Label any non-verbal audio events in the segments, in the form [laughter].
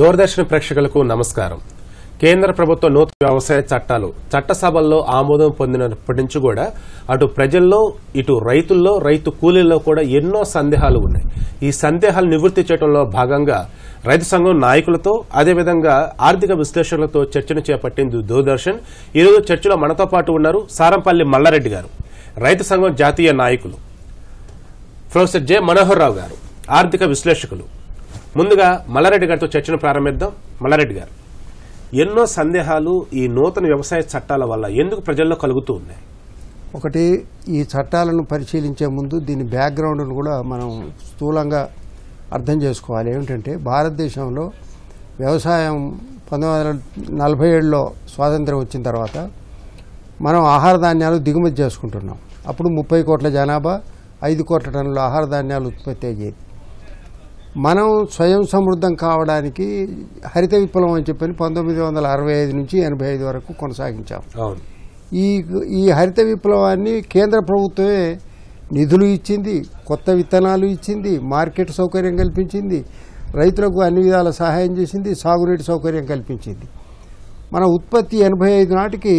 దూరదర్శన ప్రేక్షకులకు నమస్కారం కేంద్ర ప్రభుత్వ నూతన వ్యవసాయ చట్టాలు చట్టసభల్లో ఆమోదం పొందినప్పటి నుంచి కూడా అటు ప్రజల్లో ఇటు రైతుల్లో రైతు కూలీల్లో కూడా ఎన్నో సందేహాలు ఉన్నాయి ఈ సందేహాలు నివృత్తి చేయడంలో భాగంగా రైతు సంఘం నాయకులతో అదేవిధంగా ఆర్థిక విశ్లేషకులతో చర్చను చేపట్టింది దూరదర్శన్ ఈరోజు చర్చలో మనతో పాటు ఉన్నారు సారంపల్లి మల్లారెడ్డి గారు రైతు సంఘం జాతీయ నాయకులు ప్రొఫెసర్ జె మనోహర్ రావు గారు ఆర్థిక విశ్లేషకులు ముందుగా మల్లారెడ్డి గారితో చర్చను ప్రారంభిద్దాం మల్లారెడ్డి గారు ఎన్నో సందేహాలు ఈ నూతన వ్యవసాయ చట్టాల వల్ల ఎందుకు ప్రజల్లో కలుగుతూ ఉన్నాయి ఒకటి ఈ చట్టాలను పరిశీలించే ముందు దీని బ్యాక్గ్రౌండ్ను కూడా మనం స్థూలంగా అర్థం చేసుకోవాలి ఏమిటంటే భారతదేశంలో వ్యవసాయం పంతొమ్మిది వందల నలభై ఏడులో స్వాతంత్రం వచ్చిన తర్వాత మనం ఆహార ధాన్యాలు దిగుమతి చేసుకుంటున్నాం అప్పుడు ముప్పై కోట్ల జనాభా ఐదు కోట్ల టన్నుల ఆహార ధాన్యాలు ఉత్పత్తి అయ్యేది మనం స్వయం సమృద్ధం కావడానికి హరిత విప్లవం అని చెప్పని పంతొమ్మిది వందల అరవై ఐదు నుంచి ఎనభై ఐదు వరకు కొనసాగించాం ఈ ఈ హరిత విప్లవాన్ని కేంద్ర ప్రభుత్వమే నిధులు ఇచ్చింది కొత్త విత్తనాలు ఇచ్చింది మార్కెట్ సౌకర్యం కల్పించింది రైతులకు అన్ని విధాల సహాయం చేసింది సాగునీటి సౌకర్యం కల్పించింది మన ఉత్పత్తి ఎనభై ఐదు నాటికి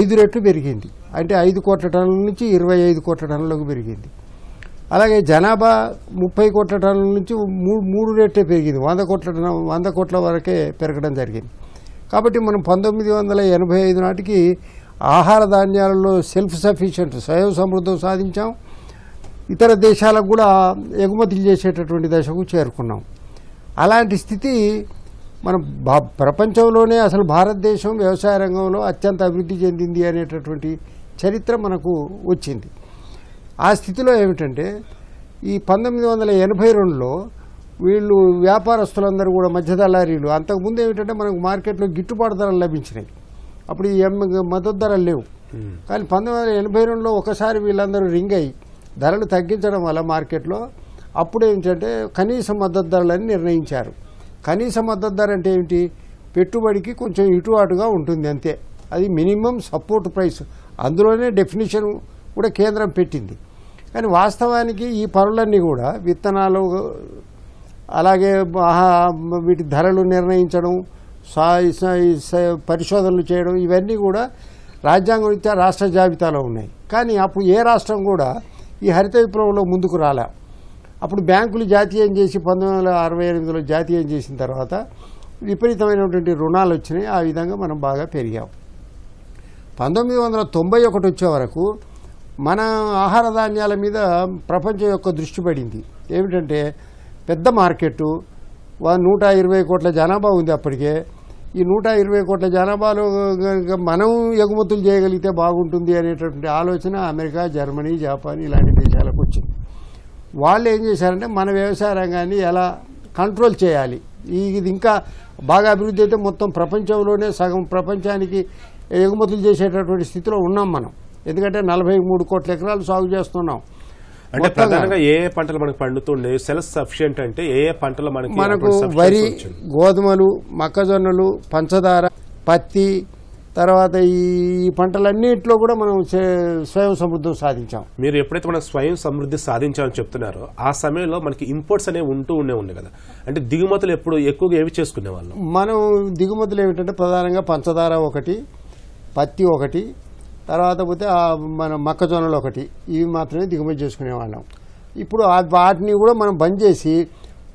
ఐదు రెట్లు పెరిగింది అంటే ఐదు కోట్ల టన్నుల నుంచి ఇరవై ఐదు కోట్ల టన్నులకు పెరిగింది అలాగే జనాభా ముప్పై కోట్ల టన్నుల నుంచి మూడు మూడు రేట్లే పెరిగింది వంద కోట్ల వంద కోట్ల వరకే పెరగడం జరిగింది కాబట్టి మనం పంతొమ్మిది వందల ఎనభై ఐదు నాటికి ఆహార ధాన్యాలలో సెల్ఫ్ సఫిషియెంట్ స్వయం సమృద్ధం సాధించాం ఇతర దేశాలకు కూడా ఎగుమతులు చేసేటటువంటి దశకు చేరుకున్నాం అలాంటి స్థితి మన ప్రపంచంలోనే అసలు భారతదేశం వ్యవసాయ రంగంలో అత్యంత అభివృద్ధి చెందింది అనేటటువంటి చరిత్ర మనకు వచ్చింది ఆ స్థితిలో ఏమిటంటే ఈ పంతొమ్మిది వందల ఎనభై రెండులో వీళ్ళు వ్యాపారస్తులందరూ కూడా మధ్యదళారీలు అంతకుముందు ఏమిటంటే మనకు మార్కెట్లో గిట్టుబాటు ధరలు లభించినాయి అప్పుడు ఈ మద్దతు ధరలు లేవు కానీ పంతొమ్మిది వందల ఎనభై రెండులో ఒకసారి వీళ్ళందరూ రింగ్ అయ్యి ధరలు తగ్గించడం వల్ల మార్కెట్లో అప్పుడు ఏంటంటే కనీస మద్దతు ధరలని నిర్ణయించారు కనీస మద్దతు ధర అంటే ఏమిటి పెట్టుబడికి కొంచెం ఇటువాటుగా ఉంటుంది అంతే అది మినిమం సపోర్ట్ ప్రైస్ అందులోనే డెఫినేషన్ కూడా కేంద్రం పెట్టింది కానీ వాస్తవానికి ఈ పనులన్నీ కూడా విత్తనాలు అలాగే వీటి ధరలు నిర్ణయించడం పరిశోధనలు చేయడం ఇవన్నీ కూడా రాజ్యాంగం రీత్యా రాష్ట్ర జాబితాలో ఉన్నాయి కానీ అప్పుడు ఏ రాష్ట్రం కూడా ఈ హరిత విప్లవంలో ముందుకు రాలే అప్పుడు బ్యాంకులు జాతీయం చేసి పంతొమ్మిది వందల అరవై ఎనిమిదిలో జాతీయం చేసిన తర్వాత విపరీతమైనటువంటి రుణాలు వచ్చినాయి ఆ విధంగా మనం బాగా పెరిగాం పంతొమ్మిది వందల తొంభై ఒకటి వచ్చే వరకు మన ఆహార ధాన్యాల మీద ప్రపంచం యొక్క దృష్టి పడింది ఏమిటంటే పెద్ద మార్కెట్టు నూట ఇరవై కోట్ల జనాభా ఉంది అప్పటికే ఈ నూట ఇరవై కోట్ల జనాభాలో మనం ఎగుమతులు చేయగలిగితే బాగుంటుంది అనేటటువంటి ఆలోచన అమెరికా జర్మనీ జపాన్ ఇలాంటి దేశాలకు వచ్చింది వాళ్ళు ఏం చేశారంటే మన వ్యవసాయ రంగాన్ని ఎలా కంట్రోల్ చేయాలి ఇది ఇంకా బాగా అభివృద్ధి అయితే మొత్తం ప్రపంచంలోనే సగం ప్రపంచానికి ఎగుమతులు చేసేటటువంటి స్థితిలో ఉన్నాం మనం ఎందుకంటే నలభై మూడు కోట్ల ఎకరాలు సాగు చేస్తున్నాం అంటే ప్రధానంగా ఏ ఏ పంటలు మనకు పండుతుండే సెల్స్ సఫిషియంట్ అంటే ఏ ఏ పంటలు మనకి మనకు వరి గోధుమలు మొక్కజొన్నలు పంచదార పత్తి తర్వాత ఈ పంటలన్నింటిలో కూడా మనం స్వయం సమృద్ధి సాధించాం మీరు ఎప్పుడైతే మనం స్వయం సమృద్ధి సాధించామని చెప్తున్నారో ఆ సమయంలో మనకి ఇంపోర్ట్స్ అనేవి ఉంటూ ఉండే ఉన్నాయి కదా అంటే దిగుమతులు ఎప్పుడు ఎక్కువగా ఏవి చేసుకునే వాళ్ళం మనం దిగుమతులు ఏమిటంటే ప్రధానంగా పంచదార ఒకటి పత్తి ఒకటి తర్వాత పోతే మన మొక్కజొన్నలు ఒకటి ఇవి మాత్రమే దిగుమతి చేసుకునేవాళ్ళం ఇప్పుడు వాటిని కూడా మనం బంద్ చేసి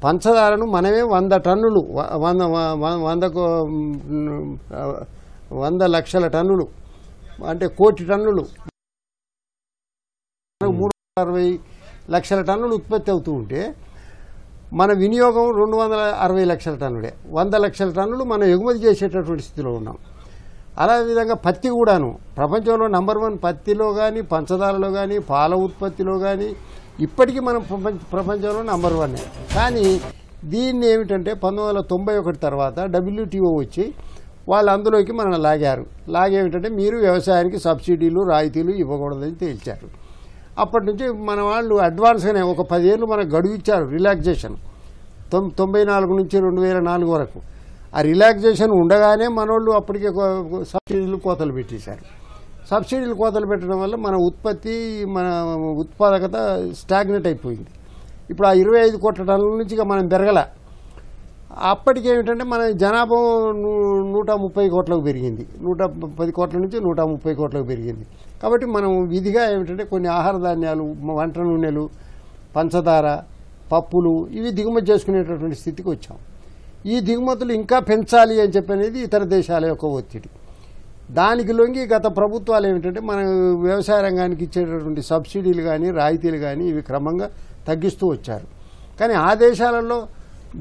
పంచదారను మనమే వంద టన్నులు వంద వంద వంద లక్షల టన్నులు అంటే కోటి టన్నులు మూడు అరవై లక్షల టన్నులు ఉత్పత్తి అవుతూ ఉంటే మన వినియోగం రెండు వందల అరవై లక్షల టన్నులే వంద లక్షల టన్నులు మనం ఎగుమతి చేసేటటువంటి స్థితిలో ఉన్నాం విధంగా పత్తి కూడాను ప్రపంచంలో నంబర్ వన్ పత్తిలో కానీ పంచదారలో కానీ పాల ఉత్పత్తిలో కానీ ఇప్పటికీ మనం ప్రపంచంలో నంబర్ వన్ కానీ దీన్ని ఏమిటంటే పంతొమ్మిది తర్వాత డబ్ల్యూటీఓ వచ్చి వాళ్ళు అందులోకి మనం లాగారు లాగేమిటంటే మీరు వ్యవసాయానికి సబ్సిడీలు రాయితీలు ఇవ్వకూడదని తేల్చారు అప్పటి నుంచి మన వాళ్ళు అడ్వాన్స్గానే ఒక పదేళ్ళు మనకు గడువు ఇచ్చారు రిలాక్సేషన్ తొంభై నాలుగు నుంచి రెండు వరకు ఆ రిలాక్సేషన్ ఉండగానే మనోళ్ళు అప్పటికే సబ్సిడీలు కోతలు పెట్టేశారు సబ్సిడీలు కోతలు పెట్టడం వల్ల మన ఉత్పత్తి మన ఉత్పాదకత స్టాగ్నెట్ అయిపోయింది ఇప్పుడు ఆ ఇరవై ఐదు కోట్ల టన్నుల నుంచి మనం పెరగల అప్పటికేమిటంటే మన జనాభా నూట ముప్పై కోట్లకు పెరిగింది నూట పది కోట్ల నుంచి నూట ముప్పై కోట్లకు పెరిగింది కాబట్టి మనం విధిగా ఏమిటంటే కొన్ని ఆహార ధాన్యాలు వంట నూనెలు పంచదార పప్పులు ఇవి దిగుమతి చేసుకునేటటువంటి స్థితికి వచ్చాం ఈ దిగుమతులు ఇంకా పెంచాలి అని చెప్పనేది ఇతర దేశాల యొక్క ఒత్తిడి దానికి లొంగి గత ప్రభుత్వాలు ఏమిటంటే మన వ్యవసాయ రంగానికి ఇచ్చేటటువంటి సబ్సిడీలు కానీ రాయితీలు కానీ ఇవి క్రమంగా తగ్గిస్తూ వచ్చారు కానీ ఆ దేశాలలో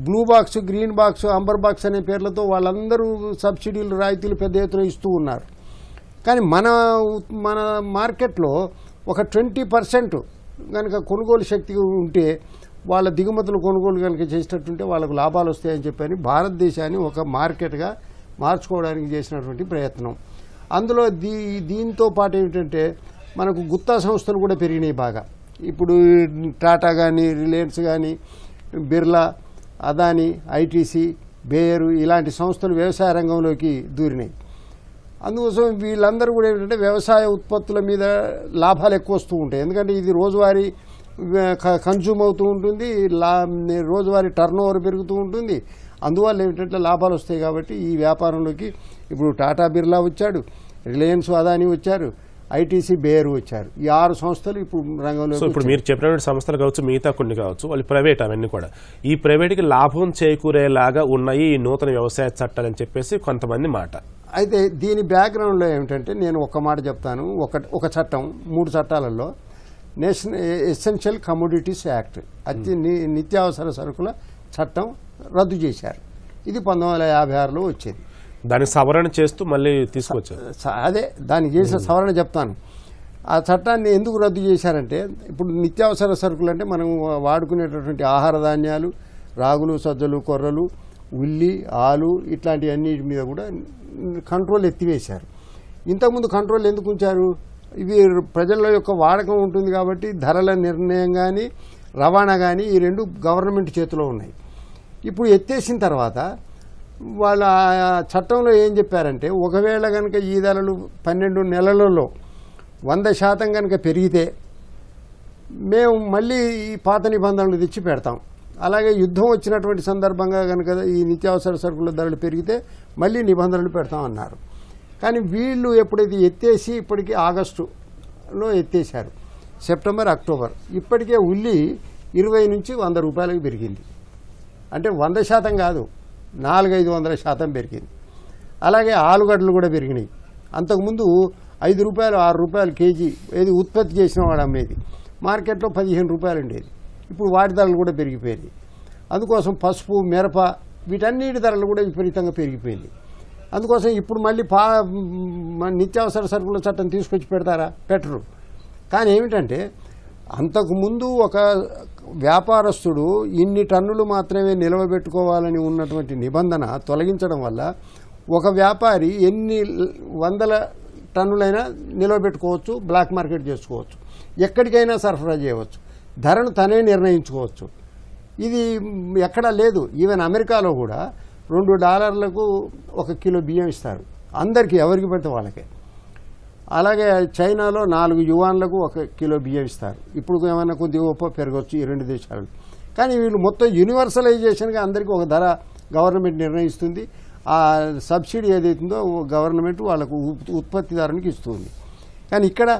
blue box green box amber box అనే పేర్లతో వాళ్ళందరూ సబ్సిడీలు రాయితీలు పెద్ద ఎత్తున ఇస్తూ ఉన్నారు కానీ మన మన మార్కెట్లో ఒక ట్వంటీ పర్సెంట్ కనుక కొనుగోలు శక్తి ఉంటే వాళ్ళ దిగుమతులు కొనుగోలు కనుక చేసినట్టుంటే వాళ్ళకు లాభాలు వస్తాయని చెప్పని భారతదేశాన్ని ఒక మార్కెట్గా మార్చుకోవడానికి చేసినటువంటి ప్రయత్నం అందులో దీ దీంతో పాటు ఏమిటంటే మనకు గుత్తా సంస్థలు కూడా పెరిగినాయి బాగా ఇప్పుడు టాటా కానీ రిలయన్స్ కానీ బిర్లా అదాని ఐటీసీ బేయరు ఇలాంటి సంస్థలు వ్యవసాయ రంగంలోకి దూరినాయి అందుకోసం వీళ్ళందరూ కూడా ఏంటంటే వ్యవసాయ ఉత్పత్తుల మీద లాభాలు ఎక్కువ వస్తూ ఉంటాయి ఎందుకంటే ఇది రోజువారీ కన్జ్యూమ్ అవుతూ ఉంటుంది లా రోజువారీ టర్న్ ఓవర్ పెరుగుతూ ఉంటుంది అందువల్ల ఏమిటంటే లాభాలు వస్తాయి కాబట్టి ఈ వ్యాపారంలోకి ఇప్పుడు టాటా బిర్లా వచ్చాడు రిలయన్స్ అదాని వచ్చారు ఐటీసీ బేరు వచ్చారు ఈ ఆరు సంస్థలు ఇప్పుడు రంగంలో ఇప్పుడు మీరు చెప్పినటువంటి సంస్థలు కావచ్చు మిగతా కొన్ని కావచ్చు వాళ్ళు ప్రైవేట్ అవన్నీ కూడా ఈ ప్రైవేట్కి లాభం చేకూరేలాగా ఉన్నాయి ఈ నూతన వ్యవసాయ చట్టాలని చెప్పేసి కొంతమంది మాట అయితే దీని బ్యాక్గ్రౌండ్లో ఏమిటంటే నేను ఒక మాట చెప్తాను ఒక ఒక చట్టం మూడు చట్టాలలో నేషన్ ఎసెన్షియల్ కమోడిటీస్ యాక్ట్ అతి నిత్యావసర సరుకుల చట్టం రద్దు చేశారు ఇది పంతొమ్మిది వందల యాభై ఆరులో వచ్చేది దాని సవరణ చేస్తూ మళ్ళీ తీసుకొచ్చారు అదే దానికి చేసిన సవరణ చెప్తాను ఆ చట్టాన్ని ఎందుకు రద్దు చేశారంటే ఇప్పుడు నిత్యావసర సరుకులు అంటే మనం వాడుకునేటటువంటి ఆహార ధాన్యాలు రాగులు సజ్జలు కొర్రలు ఉల్లి ఆలు ఇట్లాంటివన్నిటి మీద కూడా కంట్రోల్ ఎత్తివేశారు ఇంతకుముందు కంట్రోల్ ఎందుకు ఉంచారు ఇవి ప్రజల యొక్క వాడకం ఉంటుంది కాబట్టి ధరల నిర్ణయం కానీ రవాణా కానీ ఈ రెండు గవర్నమెంట్ చేతిలో ఉన్నాయి ఇప్పుడు ఎత్తేసిన తర్వాత వాళ్ళ చట్టంలో ఏం చెప్పారంటే ఒకవేళ కనుక ఈ ధరలు పన్నెండు నెలలలో వంద శాతం కనుక పెరిగితే మేము మళ్ళీ ఈ పాత నిబంధనలు తెచ్చి పెడతాం అలాగే యుద్ధం వచ్చినటువంటి సందర్భంగా కనుక ఈ నిత్యావసర సరుకుల ధరలు పెరిగితే మళ్ళీ నిబంధనలు పెడతాం అన్నారు కానీ వీళ్ళు ఎప్పుడైతే ఎత్తేసి ఇప్పటికీ ఆగస్టులో ఎత్తేసారు సెప్టెంబర్ అక్టోబర్ ఇప్పటికే ఉల్లి ఇరవై నుంచి వంద రూపాయలకు పెరిగింది అంటే వంద శాతం కాదు నాలుగైదు వందల శాతం పెరిగింది అలాగే ఆలుగడ్డలు కూడా పెరిగినాయి అంతకుముందు ఐదు రూపాయలు ఆరు రూపాయలు కేజీ ఏది ఉత్పత్తి చేసిన వాడు అమ్మేది మార్కెట్లో పదిహేను రూపాయలు ఉండేది ఇప్పుడు వాటి ధరలు కూడా పెరిగిపోయింది అందుకోసం పసుపు మిరప వీటన్నిటి ధరలు కూడా విపరీతంగా పెరిగిపోయింది అందుకోసం ఇప్పుడు మళ్ళీ పా నిత్యావసర సరుకుల చట్టం తీసుకొచ్చి పెడతారా పెట్టరు కానీ ఏమిటంటే అంతకుముందు ఒక వ్యాపారస్తుడు ఇన్ని టన్నులు మాత్రమే నిలవబెట్టుకోవాలని ఉన్నటువంటి నిబంధన తొలగించడం వల్ల ఒక వ్యాపారి ఎన్ని వందల టన్నులైనా నిలవబెట్టుకోవచ్చు బ్లాక్ మార్కెట్ చేసుకోవచ్చు ఎక్కడికైనా సరఫరా చేయవచ్చు ధరను తనే నిర్ణయించుకోవచ్చు ఇది ఎక్కడా లేదు ఈవెన్ అమెరికాలో కూడా రెండు డాలర్లకు ఒక కిలో బియ్యం ఇస్తారు అందరికీ ఎవరికి పెడితే వాళ్ళకే అలాగే చైనాలో నాలుగు యువాన్లకు ఒక కిలో బియ్యం ఇస్తారు ఇప్పుడు ఏమైనా కొద్ది గొప్ప పెరగవచ్చు ఈ రెండు దేశాలు కానీ వీళ్ళు మొత్తం యూనివర్సలైజేషన్గా అందరికీ ఒక ధర గవర్నమెంట్ నిర్ణయిస్తుంది ఆ సబ్సిడీ ఏదైతుందో గవర్నమెంట్ వాళ్ళకు ఉత్పత్తిదారునికి ఇస్తుంది కానీ ఇక్కడ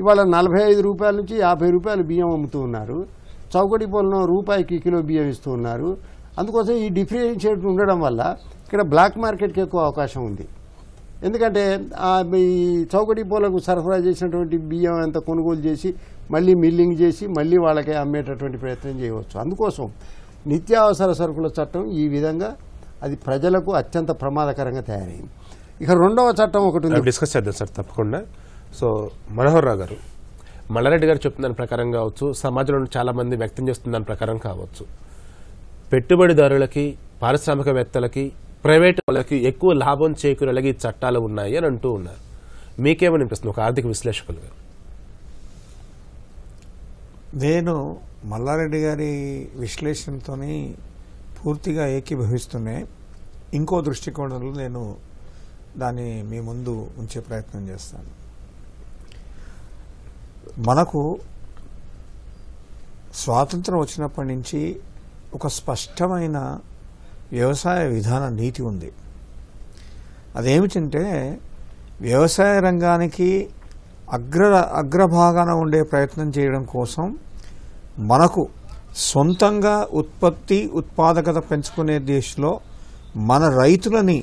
ఇవాళ నలభై ఐదు రూపాయల నుంచి యాభై రూపాయలు బియ్యం అమ్ముతూ ఉన్నారు చౌకటి పొలంలో రూపాయికి కిలో బియ్యం ఇస్తూ ఉన్నారు అందుకోసం ఈ డిఫరెన్షియేట్ ఉండడం వల్ల ఇక్కడ బ్లాక్ మార్కెట్కి ఎక్కువ అవకాశం ఉంది ఎందుకంటే ఈ చౌకటి పూలకు సరఫరా చేసినటువంటి బియ్యం అంత కొనుగోలు చేసి మళ్ళీ మిల్లింగ్ చేసి మళ్ళీ వాళ్ళకే అమ్మేటటువంటి ప్రయత్నం చేయవచ్చు అందుకోసం నిత్యావసర సరుకుల చట్టం ఈ విధంగా అది ప్రజలకు అత్యంత ప్రమాదకరంగా తయారైంది ఇక రెండవ చట్టం ఒకటి ఉంది డిస్కస్ చేద్దాం సార్ తప్పకుండా సో మనోహర్ రావు గారు మల్లారెడ్డి గారు చెప్తున్న దాని ప్రకారం కావచ్చు సమాజంలో చాలా మంది వ్యక్తం చేస్తున్న దాని ప్రకారం కావచ్చు పెట్టుబడిదారులకి పారిశ్రామికవేత్తలకి ప్రైవేట్ వాళ్ళకి ఎక్కువ లాభం చేకూరేలాగే చట్టాలు ఉన్నాయి అని అంటూ ఉన్నారు మీకేమని ఒక ఆర్థిక విశ్లేషకులుగా నేను మల్లారెడ్డి గారి విశ్లేషణతో పూర్తిగా ఏకీభవిస్తున్నాయి ఇంకో దృష్టికోణంలో నేను దాన్ని మీ ముందు ఉంచే ప్రయత్నం చేస్తాను మనకు స్వాతంత్రం వచ్చినప్పటి నుంచి ఒక స్పష్టమైన వ్యవసాయ విధాన నీతి ఉంది అదేమిటంటే వ్యవసాయ రంగానికి అగ్ర అగ్రభాగాన ఉండే ప్రయత్నం చేయడం కోసం మనకు సొంతంగా ఉత్పత్తి ఉత్పాదకత పెంచుకునే దిశలో మన రైతులని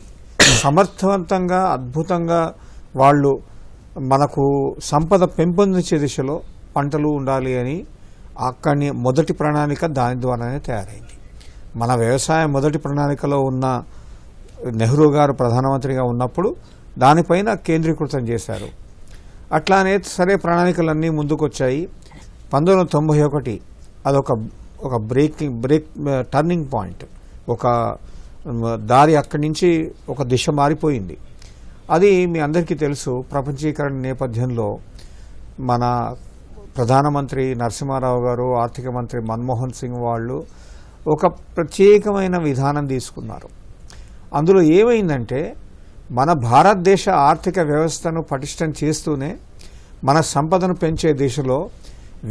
సమర్థవంతంగా అద్భుతంగా వాళ్ళు మనకు సంపద పెంపొందించే దిశలో పంటలు ఉండాలి అని అక్కడి మొదటి ప్రణాళిక దాని ద్వారానే తయారైంది మన వ్యవసాయ మొదటి ప్రణాళికలో ఉన్న నెహ్రూ గారు ప్రధానమంత్రిగా ఉన్నప్పుడు దానిపైన కేంద్రీకృతం చేశారు అట్లానే సరే ప్రణాళికలన్నీ ముందుకొచ్చాయి పంతొమ్మిది వందల తొంభై ఒకటి అదొక ఒక బ్రేకింగ్ బ్రేక్ టర్నింగ్ పాయింట్ ఒక దారి అక్కడి నుంచి ఒక దిశ మారిపోయింది అది మీ అందరికీ తెలుసు ప్రపంచీకరణ నేపథ్యంలో మన ప్రధానమంత్రి నరసింహారావు గారు ఆర్థిక మంత్రి మన్మోహన్ సింగ్ వాళ్ళు ఒక ప్రత్యేకమైన విధానం తీసుకున్నారు అందులో ఏమైందంటే మన భారతదేశ ఆర్థిక వ్యవస్థను పటిష్టం చేస్తూనే మన సంపదను పెంచే దిశలో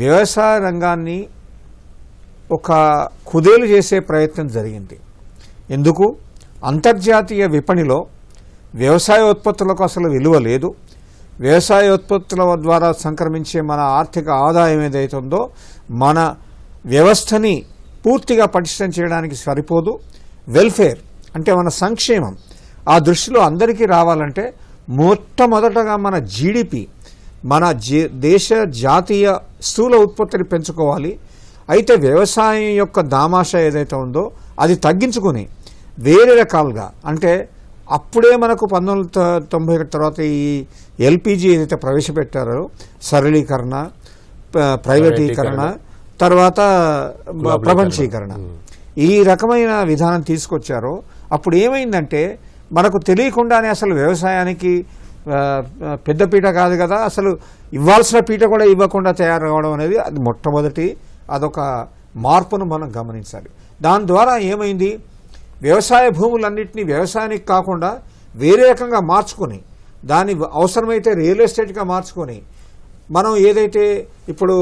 వ్యవసాయ రంగాన్ని ఒక కుదేలు చేసే ప్రయత్నం జరిగింది ఎందుకు అంతర్జాతీయ విపణిలో వ్యవసాయ ఉత్పత్తులకు అసలు విలువ లేదు వ్యవసాయ ఉత్పత్తుల ద్వారా సంక్రమించే మన ఆర్థిక ఆదాయం ఏదైతుందో మన వ్యవస్థని పూర్తిగా పటిష్టం చేయడానికి సరిపోదు వెల్ఫేర్ అంటే మన సంక్షేమం ఆ దృష్టిలో అందరికీ రావాలంటే మొట్టమొదటగా మన జీడిపి మన దేశ జాతీయ స్థూల ఉత్పత్తిని పెంచుకోవాలి అయితే వ్యవసాయం యొక్క దామాష ఏదైతే ఉందో అది తగ్గించుకుని వేరే రకాలుగా అంటే అప్పుడే మనకు పంతొమ్మిది తొంభై ఒకటి తర్వాత ఈ ఎల్పిజి ఏదైతే ప్రవేశపెట్టారో సరళీకరణ ప్రైవేటీకరణ తర్వాత ప్రపంచీకరణ ఈ రకమైన విధానం తీసుకొచ్చారో అప్పుడు ఏమైందంటే మనకు తెలియకుండానే అసలు వ్యవసాయానికి పెద్ద పీట కాదు కదా అసలు ఇవ్వాల్సిన పీట కూడా ఇవ్వకుండా తయారు కావడం అనేది అది మొట్టమొదటి అదొక మార్పును మనం గమనించాలి దాని ద్వారా ఏమైంది వ్యవసాయ భూములన్నింటినీ వ్యవసాయానికి కాకుండా వేరే రకంగా మార్చుకొని దాన్ని అవసరమైతే రియల్ ఎస్టేట్గా మార్చుకొని మనం ఏదైతే ఇప్పుడు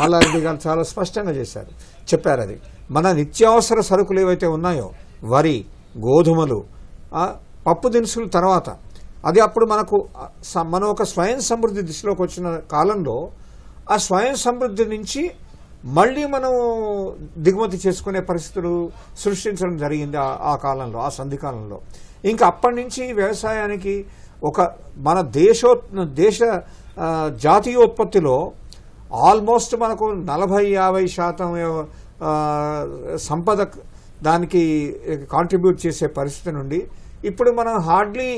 మల్లారెడ్డి గారు చాలా స్పష్టంగా చేశారు చెప్పారు అది మన నిత్యావసర సరుకులు ఏవైతే ఉన్నాయో వరి గోధుమలు పప్పు దినుసులు తర్వాత అది అప్పుడు మనకు మనం ఒక స్వయం సమృద్ధి దిశలోకి వచ్చిన కాలంలో ఆ స్వయం సమృద్ధి నుంచి మళ్ళీ మనం దిగుమతి చేసుకునే పరిస్థితులు సృష్టించడం జరిగింది ఆ కాలంలో ఆ సంధి కాలంలో ఇంకా అప్పటి నుంచి వ్యవసాయానికి ఒక మన దేశో దేశ జాతీయోత్పత్తిలో ఆల్మోస్ట్ మనకు నలభై యాభై శాతం సంపద దానికి కాంట్రిబ్యూట్ చేసే పరిస్థితి నుండి ఇప్పుడు మనం హార్డ్లీ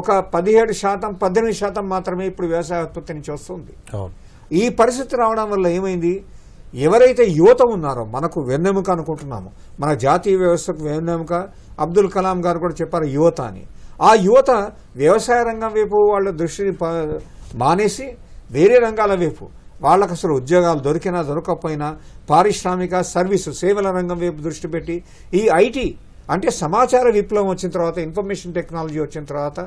ఒక పదిహేడు శాతం పద్దెనిమిది శాతం మాత్రమే ఇప్పుడు వ్యవసాయ ఉత్పత్తి నుంచి వస్తుంది ఈ పరిస్థితి రావడం వల్ల ఏమైంది ఎవరైతే యువత ఉన్నారో మనకు వెన్నెముక అనుకుంటున్నాము మన జాతీయ వ్యవస్థకు వెన్నెముక అబ్దుల్ కలాం గారు కూడా చెప్పారు యువత అని ఆ యువత వ్యవసాయ రంగం వైపు వాళ్ళ దృష్టిని మానేసి వేరే రంగాల వైపు వాళ్ళకు అసలు ఉద్యోగాలు దొరికినా దొరకకపోయినా పారిశ్రామిక సర్వీసు సేవల రంగం వైపు దృష్టి పెట్టి ఈ ఐటీ అంటే సమాచార విప్లవం వచ్చిన తర్వాత ఇన్ఫర్మేషన్ టెక్నాలజీ వచ్చిన తర్వాత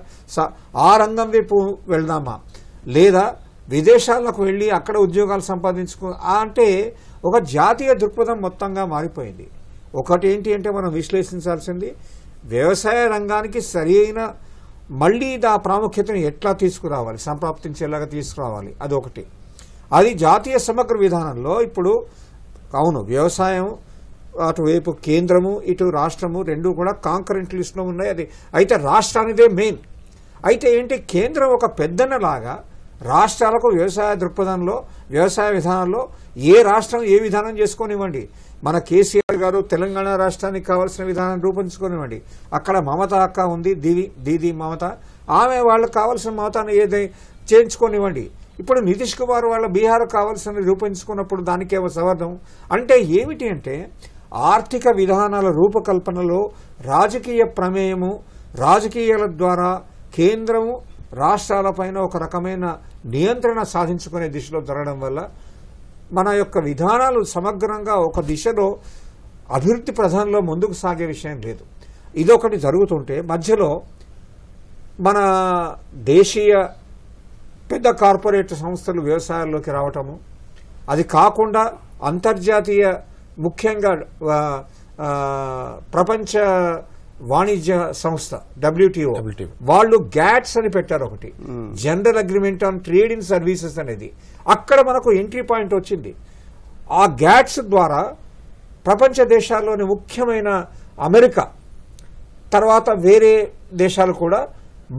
ఆ రంగం వైపు వెళ్దామా లేదా విదేశాలకు వెళ్ళి అక్కడ ఉద్యోగాలు సంపాదించుకో అంటే ఒక జాతీయ దృక్పథం మొత్తంగా మారిపోయింది ఒకటి ఏంటి అంటే మనం విశ్లేషించాల్సింది వ్యవసాయ రంగానికి సరి అయిన మళ్ళీ దా ప్రాముఖ్యతను ఎట్లా తీసుకురావాలి సంప్రాప్తించేలాగా తీసుకురావాలి అదొకటి అది జాతీయ సమగ్ర విధానంలో ఇప్పుడు అవును వ్యవసాయం అటువైపు కేంద్రము ఇటు రాష్ట్రము రెండు కూడా కాంకరెంట్ లిస్ట్లో ఉన్నాయి అది అయితే రాష్ట్రానిదే మెయిన్ అయితే ఏంటి కేంద్రం ఒక పెద్దన్నలాగా రాష్ట్రాలకు వ్యవసాయ దృక్పథంలో వ్యవసాయ విధానంలో ఏ రాష్ట్రం ఏ విధానం చేసుకోనివ్వండి మన కేసీఆర్ గారు తెలంగాణ రాష్ట్రానికి కావాల్సిన విధానం రూపొందించుకోనివ్వండి అక్కడ మమత అక్క ఉంది దీవి దీది మమత ఆమె వాళ్ళకు కావాల్సిన మమతను ఏది చేయించుకోనివ్వండి ఇప్పుడు నితీష్ కుమార్ వాళ్ళ బీహార్ కావాల్సిన రూపొందించుకున్నప్పుడు దానికే సవర్ణం అంటే ఏమిటి అంటే ఆర్థిక విధానాల రూపకల్పనలో రాజకీయ ప్రమేయము రాజకీయాల ద్వారా కేంద్రము పైన ఒక రకమైన నియంత్రణ సాధించుకునే దిశలో జరగడం వల్ల మన యొక్క విధానాలు సమగ్రంగా ఒక దిశలో అభివృద్ధి ప్రధానంలో ముందుకు సాగే విషయం లేదు ఇదొకటి జరుగుతుంటే మధ్యలో మన దేశీయ పెద్ద కార్పొరేట్ సంస్థలు వ్యవసాయాల్లోకి రావటము అది కాకుండా అంతర్జాతీయ ముఖ్యంగా ప్రపంచ వాణిజ్య సంస్థ డబ్ల్యూటీఓ వాళ్ళు గ్యాట్స్ అని పెట్టారు ఒకటి general agreement on trade in services అనేది అక్కడ మనకు ఎంట్రీ పాయింట్ వచ్చింది ఆ గ్యాట్స్ ద్వారా ప్రపంచ దేశాల్లోని ముఖ్యమైన అమెరికా తర్వాత వేరే దేశాలు కూడా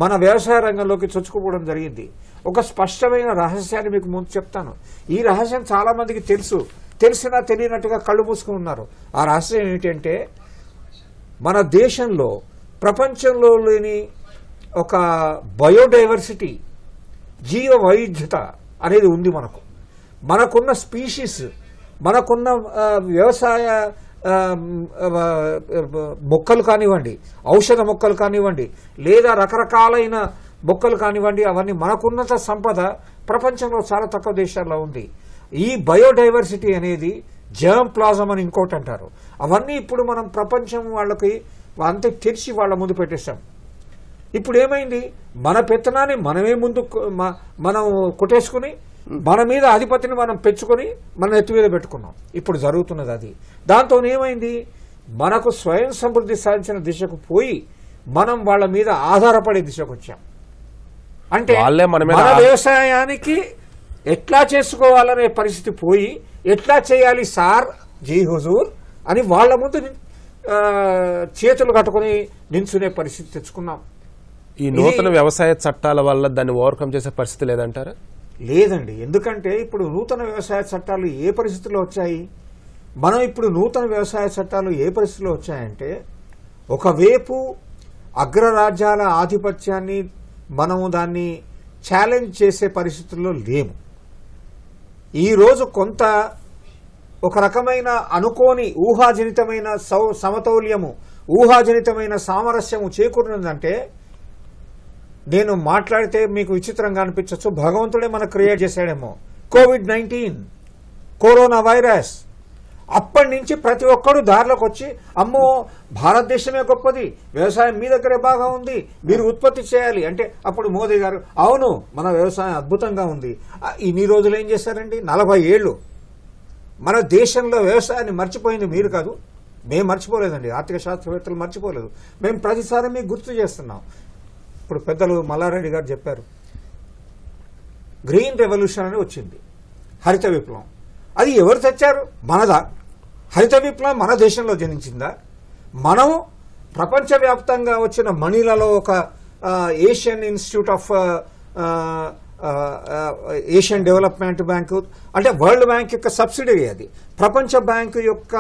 మన వ్యవసాయ రంగంలోకి చొచ్చుకోవడం జరిగింది ఒక స్పష్టమైన రహస్యాన్ని మీకు ముందు చెప్తాను ఈ రహస్యం చాలామందికి తెలుసు తెలిసినా తెలియనట్టుగా కళ్ళు మూసుకుని ఉన్నారు ఆ రహస్యం ఏమిటంటే మన దేశంలో ప్రపంచంలో లేని ఒక బయోడైవర్సిటీ జీవ వైవిధ్యత అనేది ఉంది మనకు మనకున్న స్పీషీస్ మనకున్న వ్యవసాయ మొక్కలు కానివ్వండి ఔషధ మొక్కలు కానివ్వండి లేదా రకరకాలైన మొక్కలు కానివ్వండి అవన్నీ మనకున్నత సంపద ప్రపంచంలో చాలా తక్కువ దేశాల్లో ఉంది ఈ బయోడైవర్సిటీ అనేది జర్మ్ ప్లాజం అని ఇంకోటి అంటారు అవన్నీ ఇప్పుడు మనం ప్రపంచం వాళ్ళకి అంతే తెరిచి వాళ్ళ ముందు పెట్టేస్తాం ఇప్పుడు ఏమైంది మన పెత్తనాన్ని మనమే ముందు మనం కొట్టేసుకుని మన మీద ఆధిపత్యని మనం పెంచుకొని మన ఎత్తు మీద పెట్టుకున్నాం ఇప్పుడు జరుగుతున్నది అది దాంతో ఏమైంది మనకు స్వయం సమృద్ధి సాధించిన దిశకు పోయి మనం వాళ్ళ మీద ఆధారపడే దిశకు వచ్చాం అంటే వ్యవసాయానికి ఎట్లా చేసుకోవాలనే పరిస్థితి పోయి ఎట్లా చేయాలి సార్ జీ హుజూర్ అని వాళ్ళ ముందు చేతులు కట్టుకుని నించునే పరిస్థితి తెచ్చుకున్నాం ఈ నూతన వ్యవసాయ చట్టాల వల్ల దాన్ని ఓవర్కమ్ చేసే పరిస్థితి లేదంటారా లేదండి ఎందుకంటే ఇప్పుడు నూతన వ్యవసాయ చట్టాలు ఏ పరిస్థితుల్లో వచ్చాయి మనం ఇప్పుడు నూతన వ్యవసాయ చట్టాలు ఏ పరిస్థితుల్లో వచ్చాయంటే ఒకవైపు అగ్రరాజ్యాల ఆధిపత్యాన్ని మనము దాన్ని ఛాలెంజ్ చేసే పరిస్థితుల్లో లేము ఈరోజు కొంత ఒక రకమైన అనుకోని ఊహాజనితమైన సౌ సమతౌల్యము ఊహాజనితమైన సామరస్యము చేకూరినదంటే నేను మాట్లాడితే మీకు విచిత్రంగా అనిపించవచ్చు భగవంతుడే మనకు క్రియేట్ చేశాడేమో కోవిడ్ నైన్టీన్ కరోనా వైరస్ అప్పటి నుంచి ప్రతి ఒక్కరు దారిలోకి వచ్చి అమ్మో భారతదేశమే గొప్పది వ్యవసాయం మీ దగ్గరే బాగా ఉంది మీరు ఉత్పత్తి చేయాలి అంటే అప్పుడు మోదీ గారు అవును మన వ్యవసాయం అద్భుతంగా ఉంది ఇన్ని రోజులు ఏం చేశారండి నలభై ఏళ్ళు మన దేశంలో వ్యవసాయాన్ని మర్చిపోయింది మీరు కాదు మేము మర్చిపోలేదండి ఆర్థిక శాస్త్రవేత్తలు మర్చిపోలేదు మేము ప్రతిసారి మీకు గుర్తు చేస్తున్నాం ఇప్పుడు పెద్దలు మల్లారెడ్డి గారు చెప్పారు గ్రీన్ రెవల్యూషన్ అని వచ్చింది హరిత విప్లవం అది ఎవరు తెచ్చారు మనదా హరిత విప్లవం మన దేశంలో జనించిందా మనం ప్రపంచవ్యాప్తంగా వచ్చిన మనీలలో ఒక Asian Institute of Asian Development Bank అంటే వరల్డ్ బ్యాంక్ యొక్క సబ్సిడీ అది ప్రపంచ బ్యాంకు యొక్క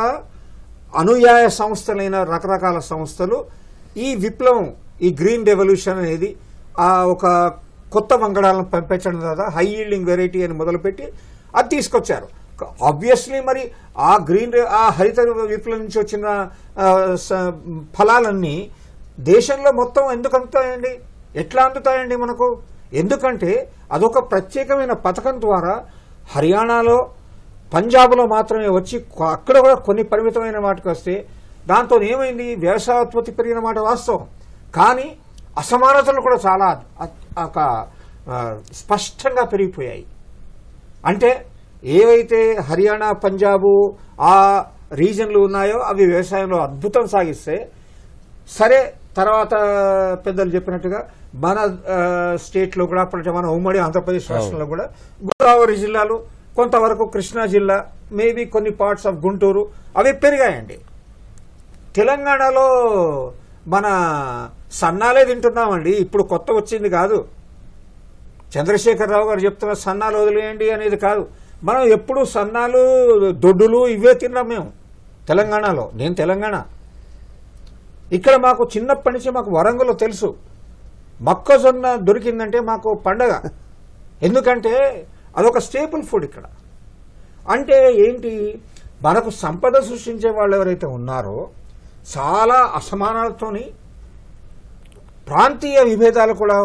అనుయాయ సంస్థలైన రకరకాల సంస్థలు ఈ విప్లవం ఈ గ్రీన్ రెవల్యూషన్ అనేది ఆ ఒక కొత్త వంగడాలను పంపించడం తర్వాత హై ఈల్డింగ్ వెరైటీ అని మొదలుపెట్టి అది తీసుకొచ్చారు ఆబ్వియస్లీ మరి ఆ గ్రీన్ ఆ హరిత విప్లవం నుంచి వచ్చిన ఫలాలన్నీ దేశంలో మొత్తం ఎందుకు అందుతాయండి ఎట్లా అందుతాయండి మనకు ఎందుకంటే అదొక ప్రత్యేకమైన పథకం ద్వారా హర్యానాలో పంజాబ్లో మాత్రమే వచ్చి అక్కడ కూడా కొన్ని పరిమితమైన మాటకు వస్తే దాంతో ఏమైంది వ్యవసాయ ఉత్పత్తి పెరిగిన మాట వాస్తవం కానీ అసమానతలు కూడా చాలా ఒక స్పష్టంగా పెరిగిపోయాయి అంటే ఏవైతే హర్యానా పంజాబు ఆ రీజన్లు ఉన్నాయో అవి వ్యవసాయంలో అద్భుతం సాగిస్తే సరే తర్వాత పెద్దలు చెప్పినట్టుగా మన స్టేట్లో కూడా అప్పటి మన ఉమ్మడి ఆంధ్రప్రదేశ్ రాష్ట్రంలో కూడా గోదావరి జిల్లాలు కొంతవరకు కృష్ణా జిల్లా మేబీ కొన్ని పార్ట్స్ ఆఫ్ గుంటూరు అవి పెరిగాయండి తెలంగాణలో మన సన్నాలే తింటున్నామండి ఇప్పుడు కొత్త వచ్చింది కాదు చంద్రశేఖరరావు గారు చెప్తున్న సన్నాలు వదిలేయండి అనేది కాదు మనం ఎప్పుడు సన్నాలు దొడ్డులు ఇవే తిన్నాం మేము తెలంగాణలో నేను తెలంగాణ ఇక్కడ మాకు చిన్నప్పటి నుంచి మాకు వరంగల్లో తెలుసు మొక్కజొన్న దొరికిందంటే మాకు పండగ ఎందుకంటే అదొక స్టేపుల్ ఫుడ్ ఇక్కడ అంటే ఏంటి మనకు సంపద సృష్టించే వాళ్ళు ఎవరైతే ఉన్నారో చాలా అసమానాలతోని ప్రాంతీయ విభేదాలు కూడా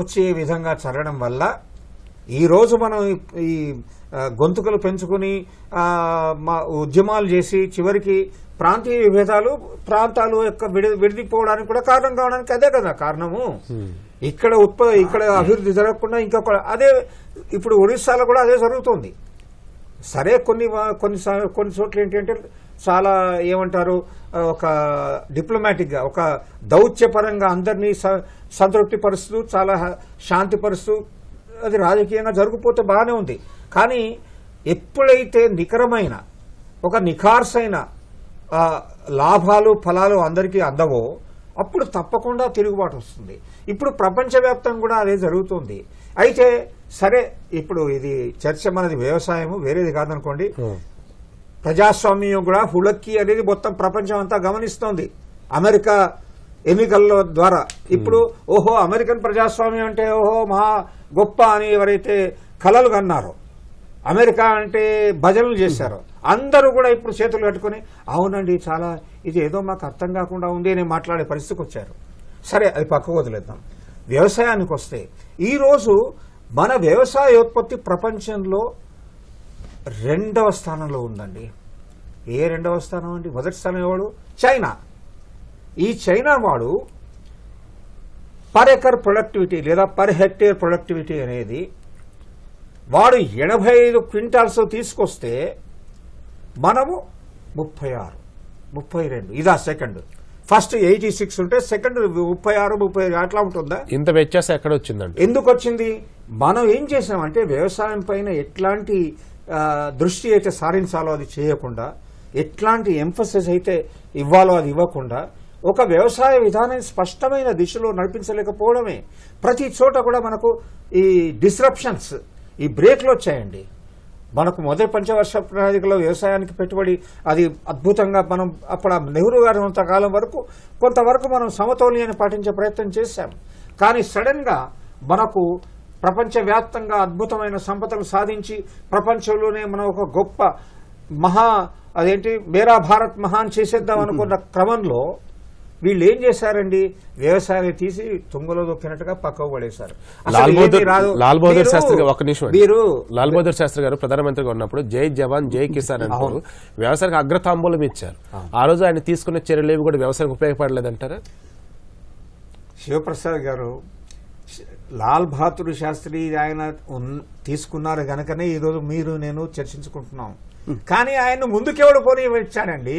వచ్చే విధంగా చదవడం వల్ల ఈరోజు మనం ఈ గొంతుకలు పెంచుకుని మా ఉద్యమాలు చేసి చివరికి ప్రాంతీయ విభేదాలు ప్రాంతాలు యొక్క విడి విడిదిపోవడానికి కూడా కారణం కావడానికి అదే కదా కారణము ఇక్కడ ఉత్ప ఇక్కడ అభివృద్ధి జరగకుండా ఇంకొక అదే ఇప్పుడు ఒడిస్సాలో కూడా అదే జరుగుతుంది సరే కొన్ని కొన్ని కొన్ని చోట్ల ఏంటంటే చాలా ఏమంటారు ఒక డిప్లొమాటిక్గా ఒక దౌత్యపరంగా అందరినీ సంతృప్తి పరుస్తూ చాలా శాంతి పరుస్తూ అది రాజకీయంగా జరిగిపోతే బాగానే ఉంది కానీ ఎప్పుడైతే నికరమైన ఒక నిఖార్సైన లాభాలు ఫలాలు అందరికీ అందవో అప్పుడు తప్పకుండా తిరుగుబాటు వస్తుంది ఇప్పుడు ప్రపంచవ్యాప్తంగా కూడా అదే జరుగుతుంది అయితే సరే ఇప్పుడు ఇది చర్చ మనది వ్యవసాయము వేరేది కాదనుకోండి ప్రజాస్వామ్యం కూడా హుళక్కి అనేది మొత్తం ప్రపంచం అంతా గమనిస్తోంది అమెరికా ఎన్నికల్లో ద్వారా ఇప్పుడు ఓహో అమెరికన్ ప్రజాస్వామ్యం అంటే ఓహో మహా గొప్ప అని ఎవరైతే కలలు కన్నారో అమెరికా అంటే భజనలు చేశారు అందరూ కూడా ఇప్పుడు చేతులు కట్టుకుని అవునండి చాలా ఇది ఏదో మాకు అర్థం కాకుండా ఉంది అని మాట్లాడే పరిస్థితికి వచ్చారు సరే అది పక్కకు వదిలేద్దాం వ్యవసాయానికి వస్తే ఈరోజు మన వ్యవసాయోత్పత్తి ప్రపంచంలో రెండవ స్థానంలో ఉందండి ఏ రెండవ స్థానం అండి మొదటి స్థానం ఎవడు చైనా ఈ చైనా వాడు పర్ ఎకర్ ప్రొడక్టివిటీ లేదా పర్ హెక్టేర్ ప్రొడక్టివిటీ అనేది వాడు ఎనభై ఐదు క్వింటాల్స్ తీసుకొస్తే మనము ముప్పై ఆరు ముప్పై రెండు ఇదా సెకండ్ ఫస్ట్ ఎయిటీ సిక్స్ ఉంటే సెకండ్ ముప్పై ఆరు ముప్పై అట్లా ఉంటుందా ఇంత వ్యత్యాసం ఎక్కడ వచ్చిందండి ఎందుకు వచ్చింది మనం ఏం చేసామంటే వ్యవసాయం పైన ఎట్లాంటి దృష్టి అయితే సారించాలో అది చేయకుండా ఎట్లాంటి ఎంఫసిస్ అయితే ఇవ్వాలో అది ఇవ్వకుండా ఒక వ్యవసాయ విధానం స్పష్టమైన దిశలో నడిపించలేకపోవడమే ప్రతి చోట కూడా మనకు ఈ డిస్రప్షన్స్ ఈ బ్రేక్లు వచ్చాయండి మనకు మొదటి పంచవర్ష ప్రణాళికలో వ్యవసాయానికి పెట్టుబడి అది అద్భుతంగా మనం అప్పుడు నెహ్రూ గారు కొంతకాలం వరకు కొంతవరకు మనం సమతౌల్యాన్ని పాటించే ప్రయత్నం చేశాం కానీ సడన్గా మనకు ప్రపంచవ్యాప్తంగా అద్భుతమైన సంపదలు సాధించి ప్రపంచంలోనే మనం ఒక గొప్ప మహా అదేంటి మేరా భారత్ మహాన్ చేసేద్దాం అనుకున్న క్రమంలో వీళ్ళు ఏం చేశారండి వ్యవసాయాన్ని తీసి తుంగలో దొక్కినట్టుగా పక్కకు పడేశారు లాల్ బహదూర్ శాస్త్రి గారు ఒక నిమిషం మీరు లాల్ బహదూర్ శాస్త్రి గారు ప్రధానమంత్రిగా ఉన్నప్పుడు జై జవాన్ జై కిసాన్ అంటారు వ్యవసాయానికి అగ్రతాంబూలం ఇచ్చారు ఆ రోజు ఆయన తీసుకున్న చర్యలు ఏవి కూడా వ్యవసాయానికి ఉపయోగపడలేదంటారా శివప్రసాద్ గారు లాల్ బహదూర్ శాస్త్రి ఆయన తీసుకున్నారు కనుకనే ఈరోజు మీరు నేను చర్చించుకుంటున్నాం కానీ ఆయన ముందుకెవడు పోనీ ఇచ్చానండి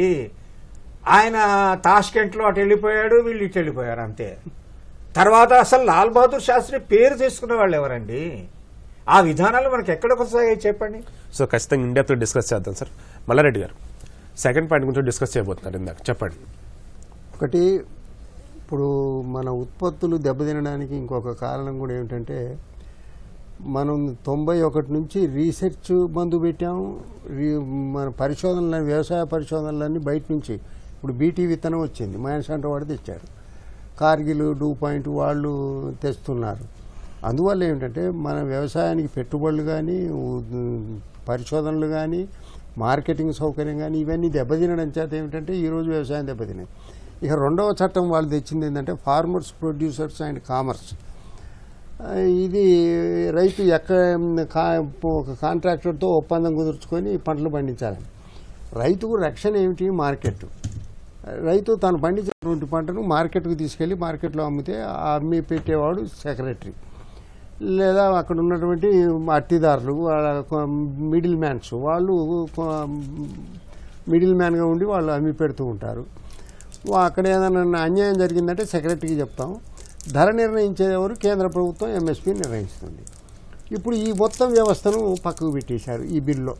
ఆయన తాష్కెంట్లో అటు వెళ్ళిపోయాడు వీళ్ళు ఇటు వెళ్ళిపోయారు అంతే తర్వాత అసలు లాల్ బహదూర్ శాస్త్రి పేరు తీసుకున్న వాళ్ళు ఎవరండి ఆ విధానాలు మనకి ఎక్కడ చెప్పండి సో ఖచ్చితంగా ఇండియాతో డిస్కస్ చేద్దాం సార్ మల్లారెడ్డి గారు సెకండ్ పాయింట్ గురించి డిస్కస్ చేయబోతున్నారు ఇందాక చెప్పండి ఒకటి ఇప్పుడు మన ఉత్పత్తులు దెబ్బతినడానికి ఇంకొక కారణం కూడా ఏమిటంటే మనం తొంభై ఒకటి నుంచి రీసెర్చ్ మందు పెట్టాము మన పరిశోధనలు వ్యవసాయ పరిశోధనలన్నీ బయట నుంచి ఇప్పుడు బీటీ విత్తనం వచ్చింది మహేష్ అంటే వాడు తెచ్చాడు కార్గిల్ డూ పాయింట్ వాళ్ళు తెస్తున్నారు అందువల్ల ఏంటంటే మన వ్యవసాయానికి పెట్టుబడులు కానీ పరిశోధనలు కానీ మార్కెటింగ్ సౌకర్యం కానీ ఇవన్నీ దెబ్బతినడం చేత ఏమిటంటే ఈరోజు వ్యవసాయం దెబ్బతినాయి ఇక రెండవ చట్టం వాళ్ళు తెచ్చింది ఏంటంటే ఫార్మర్స్ ప్రొడ్యూసర్స్ అండ్ కామర్స్ ఇది రైతు ఎక్కడ ఒక కాంట్రాక్టర్తో ఒప్పందం కుదుర్చుకొని పంటలు పండించాలని రైతుకు రక్షణ ఏమిటి మార్కెట్ రైతు తను పండించినటువంటి పంటను మార్కెట్కు తీసుకెళ్ళి మార్కెట్లో అమ్మితే అమ్మి పెట్టేవాడు సెక్రటరీ లేదా అక్కడ ఉన్నటువంటి అట్టిదారులు మిడిల్ మ్యాన్స్ వాళ్ళు మిడిల్ మ్యాన్గా ఉండి వాళ్ళు అమ్మి పెడుతూ ఉంటారు అక్కడ ఏదైనా అన్యాయం జరిగిందంటే సెక్రటరీకి చెప్తాం ధర నిర్ణయించేవారు కేంద్ర ప్రభుత్వం ఎంఎస్పీ నిర్ణయిస్తుంది ఇప్పుడు ఈ మొత్తం వ్యవస్థను పక్కకు పెట్టేశారు ఈ బిల్లులో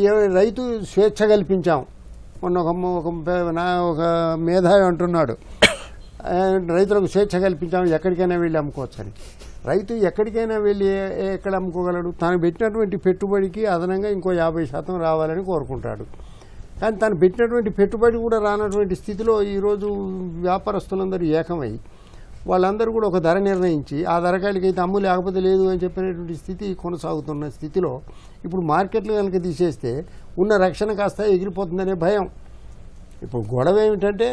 ఈ రైతు స్వేచ్ఛ కల్పించాం మొన్న ఒక ఒక నా ఒక మేధావి అంటున్నాడు రైతులకు స్వేచ్ఛ కల్పించాము ఎక్కడికైనా వెళ్ళి అమ్ముకోవచ్చని రైతు ఎక్కడికైనా వెళ్ళి ఎక్కడ అమ్ముకోగలడు తను పెట్టినటువంటి పెట్టుబడికి అదనంగా ఇంకో యాభై శాతం రావాలని కోరుకుంటాడు కానీ తను పెట్టినటువంటి పెట్టుబడి కూడా రానటువంటి స్థితిలో ఈరోజు వ్యాపారస్తులందరూ ఏకమై వాళ్ళందరూ కూడా ఒక ధర నిర్ణయించి ఆ ధరకాయలకి అయితే అమ్ము లేకపోతే లేదు అని చెప్పినటువంటి స్థితి కొనసాగుతున్న స్థితిలో ఇప్పుడు మార్కెట్లు కనుక తీసేస్తే ఉన్న రక్షణ కాస్త ఎగిరిపోతుందనే భయం ఇప్పుడు గొడవ ఏమిటంటే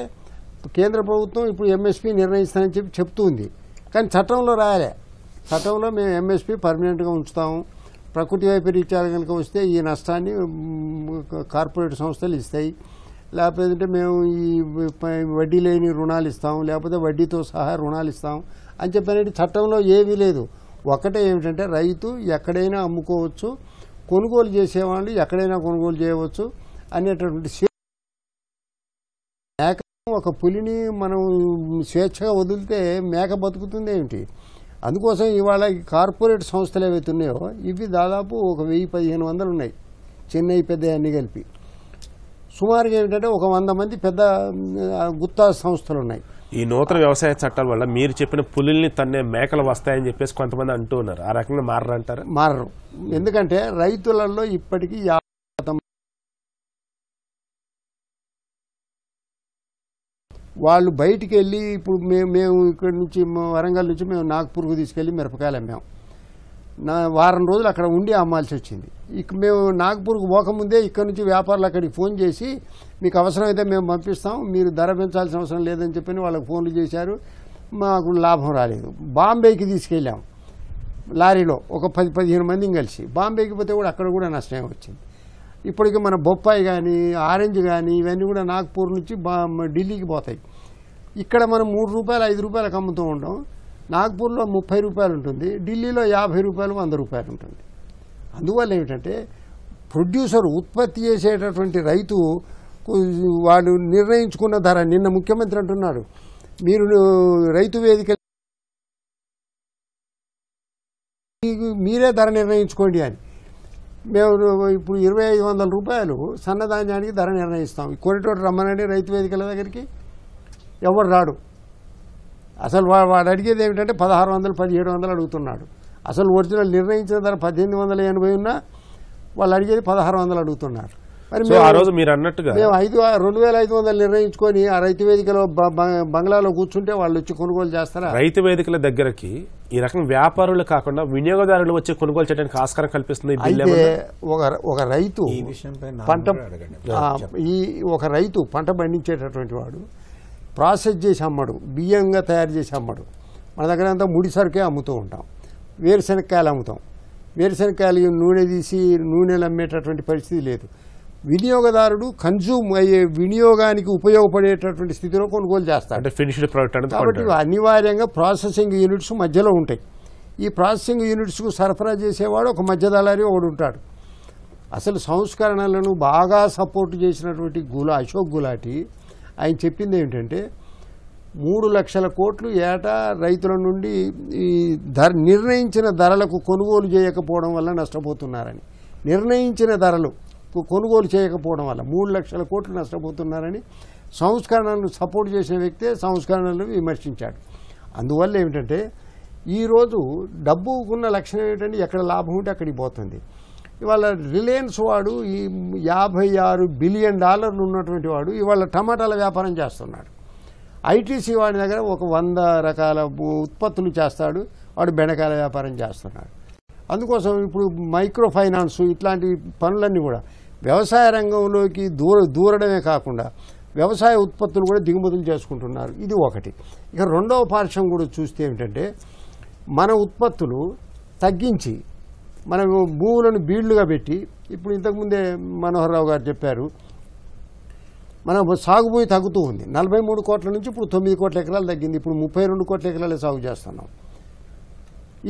కేంద్ర ప్రభుత్వం ఇప్పుడు ఎంఎస్పీ నిర్ణయిస్తానని చెప్పి చెప్తుంది కానీ చట్టంలో రాయలే చట్టంలో మేము ఎంఎస్పీ పర్మనెంట్గా ఉంచుతాము ప్రకృతి వైపరీత్యాలు కనుక వస్తే ఈ నష్టాన్ని కార్పొరేట్ సంస్థలు ఇస్తాయి లేకపోతే మేము ఈ వడ్డీ లేని రుణాలు ఇస్తాము లేకపోతే వడ్డీతో సహా రుణాలు ఇస్తాము అని చెప్పి చట్టంలో ఏమీ లేదు ఒకటే ఏమిటంటే రైతు ఎక్కడైనా అమ్ముకోవచ్చు కొనుగోలు చేసేవాళ్ళు ఎక్కడైనా కొనుగోలు చేయవచ్చు అనేటటువంటి మేక ఒక పులిని మనం స్వేచ్ఛగా వదిలితే మేక బతుకుతుంది ఏమిటి అందుకోసం ఇవాళ కార్పొరేట్ సంస్థలు ఏవైతే ఉన్నాయో ఇవి దాదాపు ఒక వెయ్యి పదిహేను వందలు ఉన్నాయి చెన్నై పెద్ద అన్ని కలిపి సుమారుగా ఏమిటంటే ఒక వంద మంది పెద్ద గుత్తా సంస్థలు ఉన్నాయి ఈ నూతన వ్యవసాయ చట్టాల వల్ల మీరు చెప్పిన పులుల్ని తన్నే మేకలు వస్తాయని చెప్పేసి కొంతమంది అంటూ ఉన్నారు ఆ రకంగా మారరంటారు మారరు ఎందుకంటే రైతులలో ఇప్పటికీ వాళ్ళు బయటికి వెళ్ళి ఇప్పుడు మేము మేము ఇక్కడ నుంచి వరంగల్ నుంచి మేము నాగపూర్కు తీసుకెళ్ళి మిరపకాయలు అమ్మాము నా వారం రోజులు అక్కడ ఉండి అమ్మాల్సి వచ్చింది ఇక మేము నాగపూర్కి పోకముందే ఇక్కడ నుంచి వ్యాపారులు అక్కడికి ఫోన్ చేసి మీకు అవసరమైతే మేము పంపిస్తాం మీరు ధర పెంచాల్సిన అవసరం లేదని చెప్పి వాళ్ళకి ఫోన్లు చేశారు మాకు లాభం రాలేదు బాంబేకి తీసుకెళ్ళాం లారీలో ఒక పది పదిహేను మందిని కలిసి బాంబేకి పోతే కూడా అక్కడ కూడా నష్టమే వచ్చింది ఇప్పటికీ మన బొప్పాయి కానీ ఆరెంజ్ కానీ ఇవన్నీ కూడా నాగ్పూర్ నుంచి బా ఢిల్లీకి పోతాయి ఇక్కడ మనం మూడు రూపాయలు ఐదు రూపాయలకు అమ్ముతూ ఉంటాం నాగ్పూర్లో ముప్పై రూపాయలు ఉంటుంది ఢిల్లీలో యాభై రూపాయలు వంద రూపాయలు ఉంటుంది అందువల్ల ఏమిటంటే ప్రొడ్యూసర్ ఉత్పత్తి చేసేటటువంటి రైతు వాడు నిర్ణయించుకున్న ధర నిన్న ముఖ్యమంత్రి అంటున్నారు మీరు రైతు వేదిక మీరే ధర నిర్ణయించుకోండి అని మేము ఇప్పుడు ఇరవై ఐదు వందల రూపాయలు సన్నధాన్యానికి ధర నిర్ణయిస్తాం కొన్నిటోటి రమ్మనండి రైతు వేదికల దగ్గరికి ఎవరు రాడు అసలు వాడు అడిగేది ఏమిటంటే పదహారు వందలు పదిహేడు వందలు అడుగుతున్నాడు అసలు ఒరిజినల్ నిర్ణయించిన ధర పద్దెనిమిది వందల ఎనభై ఉన్నా వాళ్ళు అడిగేది పదహారు వందలు అడుగుతున్నారు మరి ఆ రోజు మీరు అన్నట్టుగా మేము ఐదు రెండు వేల ఐదు వందలు నిర్ణయించుకొని ఆ రైతు వేదికలో బంగ్లాలో కూర్చుంటే వాళ్ళు వచ్చి కొనుగోలు చేస్తారా రైతు వేదికల దగ్గరకి ఈ రకం వ్యాపారులు కాకుండా వినియోగదారులు వచ్చి కొనుగోలు చేయడానికి ఆస్కారం కల్పిస్తుంది అయితే ఒక ఒక రైతు పంట ఈ ఒక రైతు పంట పండించేటటువంటి వాడు ప్రాసెస్ చేసి అమ్మడు బియ్యంగా తయారు చేసి అమ్మడు మన దగ్గర అంతా ముడి సరుకే అమ్ముతూ ఉంటాం వేరుశనక్కాయలు అమ్ముతాం వేరుశనక్కాయలు నూనె తీసి నూనెలు అమ్మేటటువంటి పరిస్థితి లేదు వినియోగదారుడు కన్జ్యూమ్ అయ్యే వినియోగానికి ఉపయోగపడేటటువంటి స్థితిలో కొనుగోలు చేస్తాడు అంటే ఫినిష్డ్ ప్రోడక్ట్ కాబట్టి అనివార్యంగా ప్రాసెసింగ్ యూనిట్స్ మధ్యలో ఉంటాయి ఈ ప్రాసెసింగ్ యూనిట్స్కు సరఫరా చేసేవాడు ఒక మధ్య దళారి ఒకడు ఉంటాడు అసలు సంస్కరణలను బాగా సపోర్ట్ చేసినటువంటి గులా అశోక్ గులాటి ఆయన చెప్పింది ఏమిటంటే మూడు లక్షల కోట్లు ఏటా రైతుల నుండి ఈ ధర నిర్ణయించిన ధరలకు కొనుగోలు చేయకపోవడం వల్ల నష్టపోతున్నారని నిర్ణయించిన ధరలు కొనుగోలు చేయకపోవడం వల్ల మూడు లక్షల కోట్లు నష్టపోతున్నారని సంస్కరణలను సపోర్ట్ చేసిన వ్యక్తే సంస్కరణలను విమర్శించాడు అందువల్ల ఏమిటంటే ఈరోజు డబ్బుకున్న లక్షణం ఏమిటంటే ఎక్కడ లాభం ఉంటే అక్కడికి పోతుంది ఇవాళ రిలయన్స్ వాడు ఈ యాభై ఆరు బిలియన్ డాలర్లు ఉన్నటువంటి వాడు ఇవాళ టమాటాల వ్యాపారం చేస్తున్నాడు ఐటీసీ వాడి దగ్గర ఒక వంద రకాల ఉత్పత్తులు చేస్తాడు వాడు బెండకాయల వ్యాపారం చేస్తున్నాడు అందుకోసం ఇప్పుడు మైక్రో ఫైనాన్స్ ఇట్లాంటి పనులన్నీ కూడా వ్యవసాయ రంగంలోకి దూర దూరడమే కాకుండా వ్యవసాయ ఉత్పత్తులు కూడా దిగుమతులు చేసుకుంటున్నారు ఇది ఒకటి ఇక రెండవ పార్శ్వం కూడా చూస్తే ఏమిటంటే మన ఉత్పత్తులు తగ్గించి మనకు భూములను బీళ్లుగా పెట్టి ఇప్పుడు ఇంతకుముందే మనోహర్ రావు గారు చెప్పారు మన సాగు భూమి తగ్గుతూ ఉంది నలభై మూడు కోట్ల నుంచి ఇప్పుడు తొమ్మిది కోట్ల ఎకరాలు తగ్గింది ఇప్పుడు ముప్పై రెండు కోట్ల ఎకరాలే సాగు చేస్తున్నాం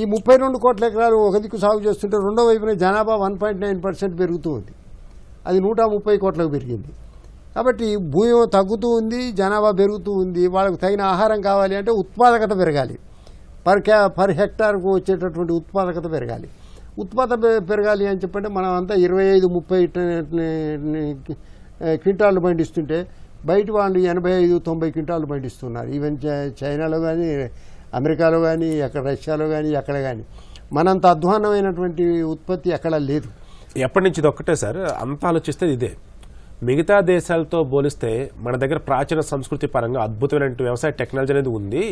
ఈ ముప్పై రెండు కోట్ల ఎకరాలు ఒక దిక్కు సాగు చేస్తుంటే రెండో వైపున జనాభా వన్ పాయింట్ నైన్ పర్సెంట్ పెరుగుతూ ఉంది అది నూట ముప్పై కోట్లకు పెరిగింది కాబట్టి భూమి తగ్గుతూ ఉంది జనాభా పెరుగుతూ ఉంది వాళ్ళకు తగిన ఆహారం కావాలి అంటే ఉత్పాదకత పెరగాలి పర్ క్యా పర్ హెక్టార్కు వచ్చేటటువంటి ఉత్పాదకత పెరగాలి ఉత్పాదన పెరగాలి అని చెప్పంటే మనం అంతా ఇరవై ఐదు ముప్పై క్వింటాలు పండిస్తుంటే బయట వాళ్ళు ఎనభై ఐదు తొంభై క్వింటాలు పండిస్తున్నారు ఈవెన్ చైనాలో కానీ అమెరికాలో కానీ ఎక్కడ రష్యాలో కానీ ఎక్కడ కానీ మనంత అధ్వానమైనటువంటి ఉత్పత్తి ఎక్కడా లేదు ఎప్పటి నుంచి ఇది ఒక్కటే సార్ అంత ఆలోచిస్తే ఇదే మిగతా దేశాలతో పోలిస్తే మన దగ్గర ప్రాచీన సంస్కృతి పరంగా అద్భుతమైనటువంటి వ్యవసాయ టెక్నాలజీ అనేది ఉంది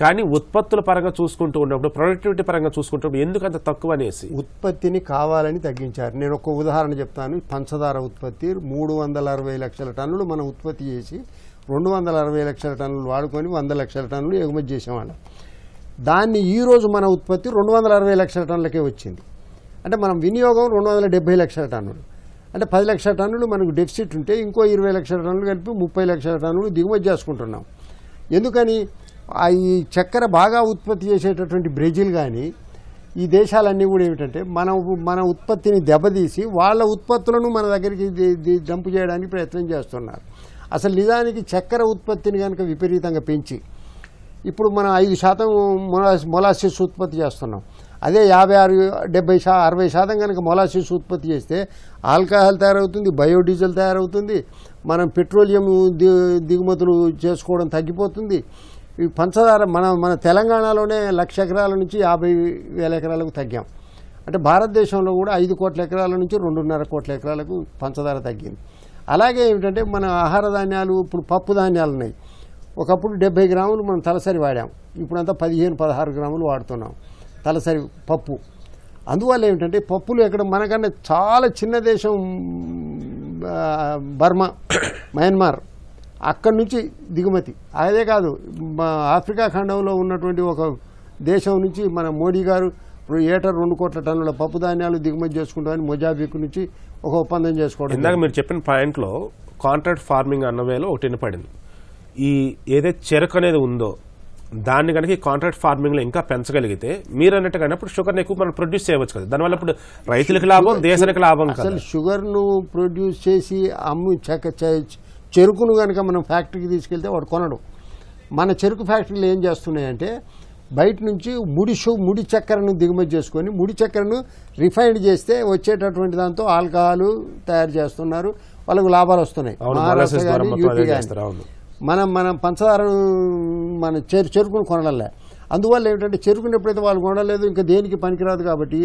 కానీ ఉత్పత్తుల పరంగా చూసుకుంటూ ఉన్నప్పుడు ప్రొడక్టివిటీ పరంగా చూసుకుంటున్నప్పుడు ఎందుకు అంత తక్కువ అనేసి ఉత్పత్తిని కావాలని తగ్గించారు నేను ఒక ఉదాహరణ చెప్తాను పంచదార ఉత్పత్తి మూడు లక్షల టన్నులు మనం ఉత్పత్తి చేసి రెండు లక్షల టన్నులు వాడుకొని వంద లక్షల టన్నులు ఎగుమతి చేసేవాళ్ళం దాన్ని ఈరోజు మన ఉత్పత్తి రెండు లక్షల టన్నులకే వచ్చింది అంటే మనం వినియోగం రెండు లక్షల టన్నులు అంటే పది లక్షల టన్నులు మనకు డెఫిసిట్ ఉంటే ఇంకో ఇరవై లక్షల టన్నులు కలిపి ముప్పై లక్షల టన్నులు దిగుమతి చేసుకుంటున్నాం ఎందుకని ఈ చక్కెర బాగా ఉత్పత్తి చేసేటటువంటి బ్రెజిల్ కానీ ఈ దేశాలన్నీ కూడా ఏమిటంటే మనం మన ఉత్పత్తిని దెబ్బతీసి వాళ్ళ ఉత్పత్తులను మన దగ్గరికి జంపు చేయడానికి ప్రయత్నం చేస్తున్నారు అసలు నిజానికి చక్కెర ఉత్పత్తిని కనుక విపరీతంగా పెంచి ఇప్పుడు మనం ఐదు శాతం మొలాసిస్ ఉత్పత్తి చేస్తున్నాం అదే యాభై ఆరు డెబ్బై శా అరవై శాతం కనుక మొలాసిస్ ఉత్పత్తి చేస్తే ఆల్కహాల్ తయారవుతుంది బయోడీజిల్ తయారవుతుంది మనం పెట్రోలియం దిగుమతులు చేసుకోవడం తగ్గిపోతుంది ఈ పంచదార మన మన తెలంగాణలోనే లక్ష ఎకరాల నుంచి యాభై వేల ఎకరాలకు తగ్గాం అంటే భారతదేశంలో కూడా ఐదు కోట్ల ఎకరాల నుంచి రెండున్నర కోట్ల ఎకరాలకు పంచదార తగ్గింది అలాగే ఏమిటంటే మన ఆహార ధాన్యాలు ఇప్పుడు పప్పు ధాన్యాలు ఉన్నాయి ఒకప్పుడు డెబ్బై గ్రాములు మనం తలసరి వాడాం ఇప్పుడంతా పదిహేను పదహారు గ్రాములు వాడుతున్నాం తలసరి పప్పు అందువల్ల ఏమిటంటే పప్పులు ఎక్కడ మనకన్నా చాలా చిన్న దేశం బర్మా మయన్మార్ అక్కడి నుంచి దిగుమతి అదే కాదు ఆఫ్రికా ఖండంలో ఉన్నటువంటి ఒక దేశం నుంచి మన మోడీ గారు ఏటా రెండు కోట్ల టన్నుల పప్పు ధాన్యాలు దిగుమతి చేసుకుంటామని మొజాబిక్ నుంచి ఒక ఒప్పందం చేసుకోవడం ఇందాక మీరు చెప్పిన పాయింట్లో కాంట్రాక్ట్ ఫార్మింగ్ అన్న వేలో ఒకటి వినపడింది ఈ ఏదైతే చెరకు అనేది ఉందో దాన్ని కనుక ఈ కాంట్రాక్ట్ ఫార్మింగ్లో ఇంకా పెంచగలిగితే మీరు కానీ అప్పుడు షుగర్ని ఎక్కువ మనం ప్రొడ్యూస్ చేయవచ్చు కదా దానివల్ల ఇప్పుడు రైతులకు లాభం దేశానికి లాభం అసలు షుగర్ను ప్రొడ్యూస్ చేసి అమ్ము చెక్క చెరుకును కనుక మనం ఫ్యాక్టరీకి తీసుకెళ్తే వాడు కొనడు మన చెరుకు ఫ్యాక్టరీలు ఏం చేస్తున్నాయంటే బయట నుంచి ముడి షు ముడి చక్కెరను దిగుమతి చేసుకొని ముడి చక్కెరను రిఫైండ్ చేస్తే వచ్చేటటువంటి దాంతో ఆల్కహాలు తయారు చేస్తున్నారు వాళ్ళకు లాభాలు వస్తున్నాయి మనం మనం పంచదారను మన చేరు చేరుకుని కొనడంలే అందువల్ల ఏమిటంటే చేరుకునేప్పుడైతే వాళ్ళు కొనలేదు ఇంకా దేనికి పనికిరాదు కాబట్టి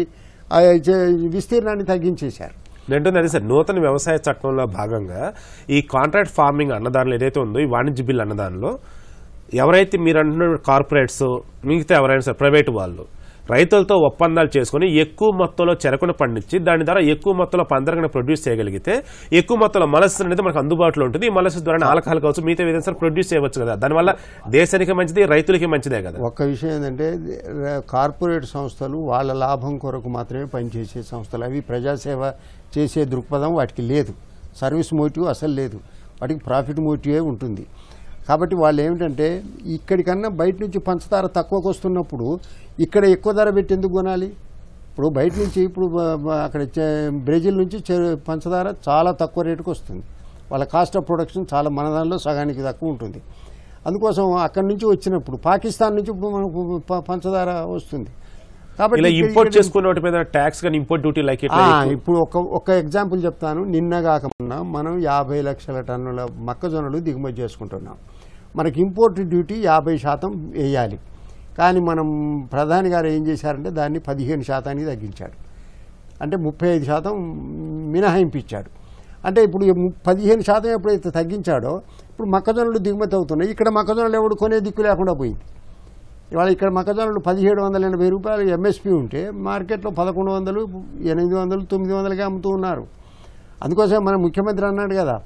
విస్తీర్ణాన్ని తగ్గించేశారు నేంటుంది అదే సార్ నూతన వ్యవసాయ చట్టంలో భాగంగా ఈ కాంట్రాక్ట్ ఫార్మింగ్ అన్నదానిలో ఏదైతే ఉందో ఈ వాణిజ్య బిల్ అన్నదానిలో ఎవరైతే మీరు అంటున్న కార్పొరేట్స్ మిగతా ఎవరైనా సార్ ప్రైవేట్ వాళ్ళు రైతులతో ఒప్పందాలు చేసుకుని ఎక్కువ మొత్తంలో చెరకును పండించి దాని ద్వారా ఎక్కువ మొత్తంలో పందరగన ప్రొడ్యూస్ చేయగలిగితే ఎక్కువ మొత్తంలో మలస అనేది మనకు అందుబాటులో ఉంటుంది ఈ మలస్సు ద్వారా ఆల్కహాల్ కావచ్చు మిగతా విధంగా ప్రొడ్యూస్ చేయవచ్చు కదా దానివల్ల దేశానికి మంచిది రైతులకి మంచిదే కదా ఒక విషయం ఏంటంటే కార్పొరేట్ సంస్థలు వాళ్ళ లాభం కొరకు మాత్రమే పనిచేసే సంస్థలు అవి ప్రజాసేవ చేసే దృక్పథం వాటికి లేదు సర్వీస్ మోటివ్ అసలు లేదు వాటికి ప్రాఫిట్ మోటివే ఉంటుంది కాబట్టి వాళ్ళు ఏమిటంటే ఇక్కడికన్నా బయట నుంచి పంచదార తక్కువకు వస్తున్నప్పుడు ఇక్కడ ఎక్కువ ధర పెట్టి ఎందుకు కొనాలి ఇప్పుడు బయట నుంచి ఇప్పుడు అక్కడ బ్రెజిల్ నుంచి పంచదార చాలా తక్కువ రేటుకు వస్తుంది వాళ్ళ కాస్ట్ ఆఫ్ ప్రొడక్షన్ చాలా మన దానిలో సగానికి తక్కువ ఉంటుంది అందుకోసం అక్కడి నుంచి వచ్చినప్పుడు పాకిస్తాన్ నుంచి ఇప్పుడు మనకు పంచదార వస్తుంది కాబట్టి ఇంపోర్ట్ చేసుకున్న వాటి మీద ట్యాక్స్ కానీ ఇంపోర్ట్ డ్యూటీ లైక్ ఇప్పుడు ఒక ఒక ఎగ్జాంపుల్ చెప్తాను నిన్న కాకమన్నా మనం యాభై లక్షల టన్నుల మొక్కజొన్నలు దిగుమతి చేసుకుంటున్నాం మనకి ఇంపోర్ట్ డ్యూటీ యాభై శాతం వేయాలి కానీ మనం ప్రధాని గారు ఏం చేశారంటే దాన్ని పదిహేను శాతానికి తగ్గించాడు అంటే ముప్పై ఐదు శాతం మినహాయింపించాడు అంటే ఇప్పుడు పదిహేను శాతం ఎప్పుడైతే తగ్గించాడో ఇప్పుడు మొక్కజొన్నలు దిగుమతి అవుతున్నాయి ఇక్కడ మొక్కజొన్నలు ఎవడు కొనే దిక్కు లేకుండా పోయింది ఇవాళ ఇక్కడ మొక్కజొన్నలు పదిహేడు వందల ఎనభై రూపాయలు ఎంఎస్పి ఉంటే మార్కెట్లో పదకొండు వందలు ఎనిమిది వందలు తొమ్మిది వందలుగా అమ్ముతూ ఉన్నారు అందుకోసం మన ముఖ్యమంత్రి అన్నాడు కదా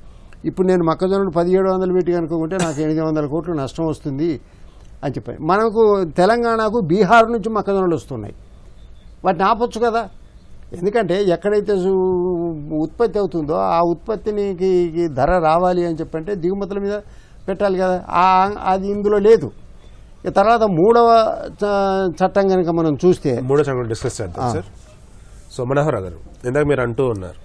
ఇప్పుడు నేను మొక్కజొన్నలు పదిహేడు వందలు పెట్టి కనుక్కుంటే నాకు ఎనిమిది వందల కోట్లు నష్టం వస్తుంది అని చెప్పాను మనకు తెలంగాణకు బీహార్ నుంచి మొక్కజొన్నలు వస్తున్నాయి వాటిని ఆపొచ్చు కదా ఎందుకంటే ఎక్కడైతే ఉత్పత్తి అవుతుందో ఆ ఉత్పత్తినికి ధర రావాలి అని చెప్పంటే దిగుమతుల మీద పెట్టాలి కదా అది ఇందులో లేదు తర్వాత మూడవ చట్టం కనుక మనం చూస్తే మూడో చట్టం డిస్కస్ చేద్దాం సార్ సో మనోహర్ గారు ఇందాక మీరు అంటూ ఉన్నారు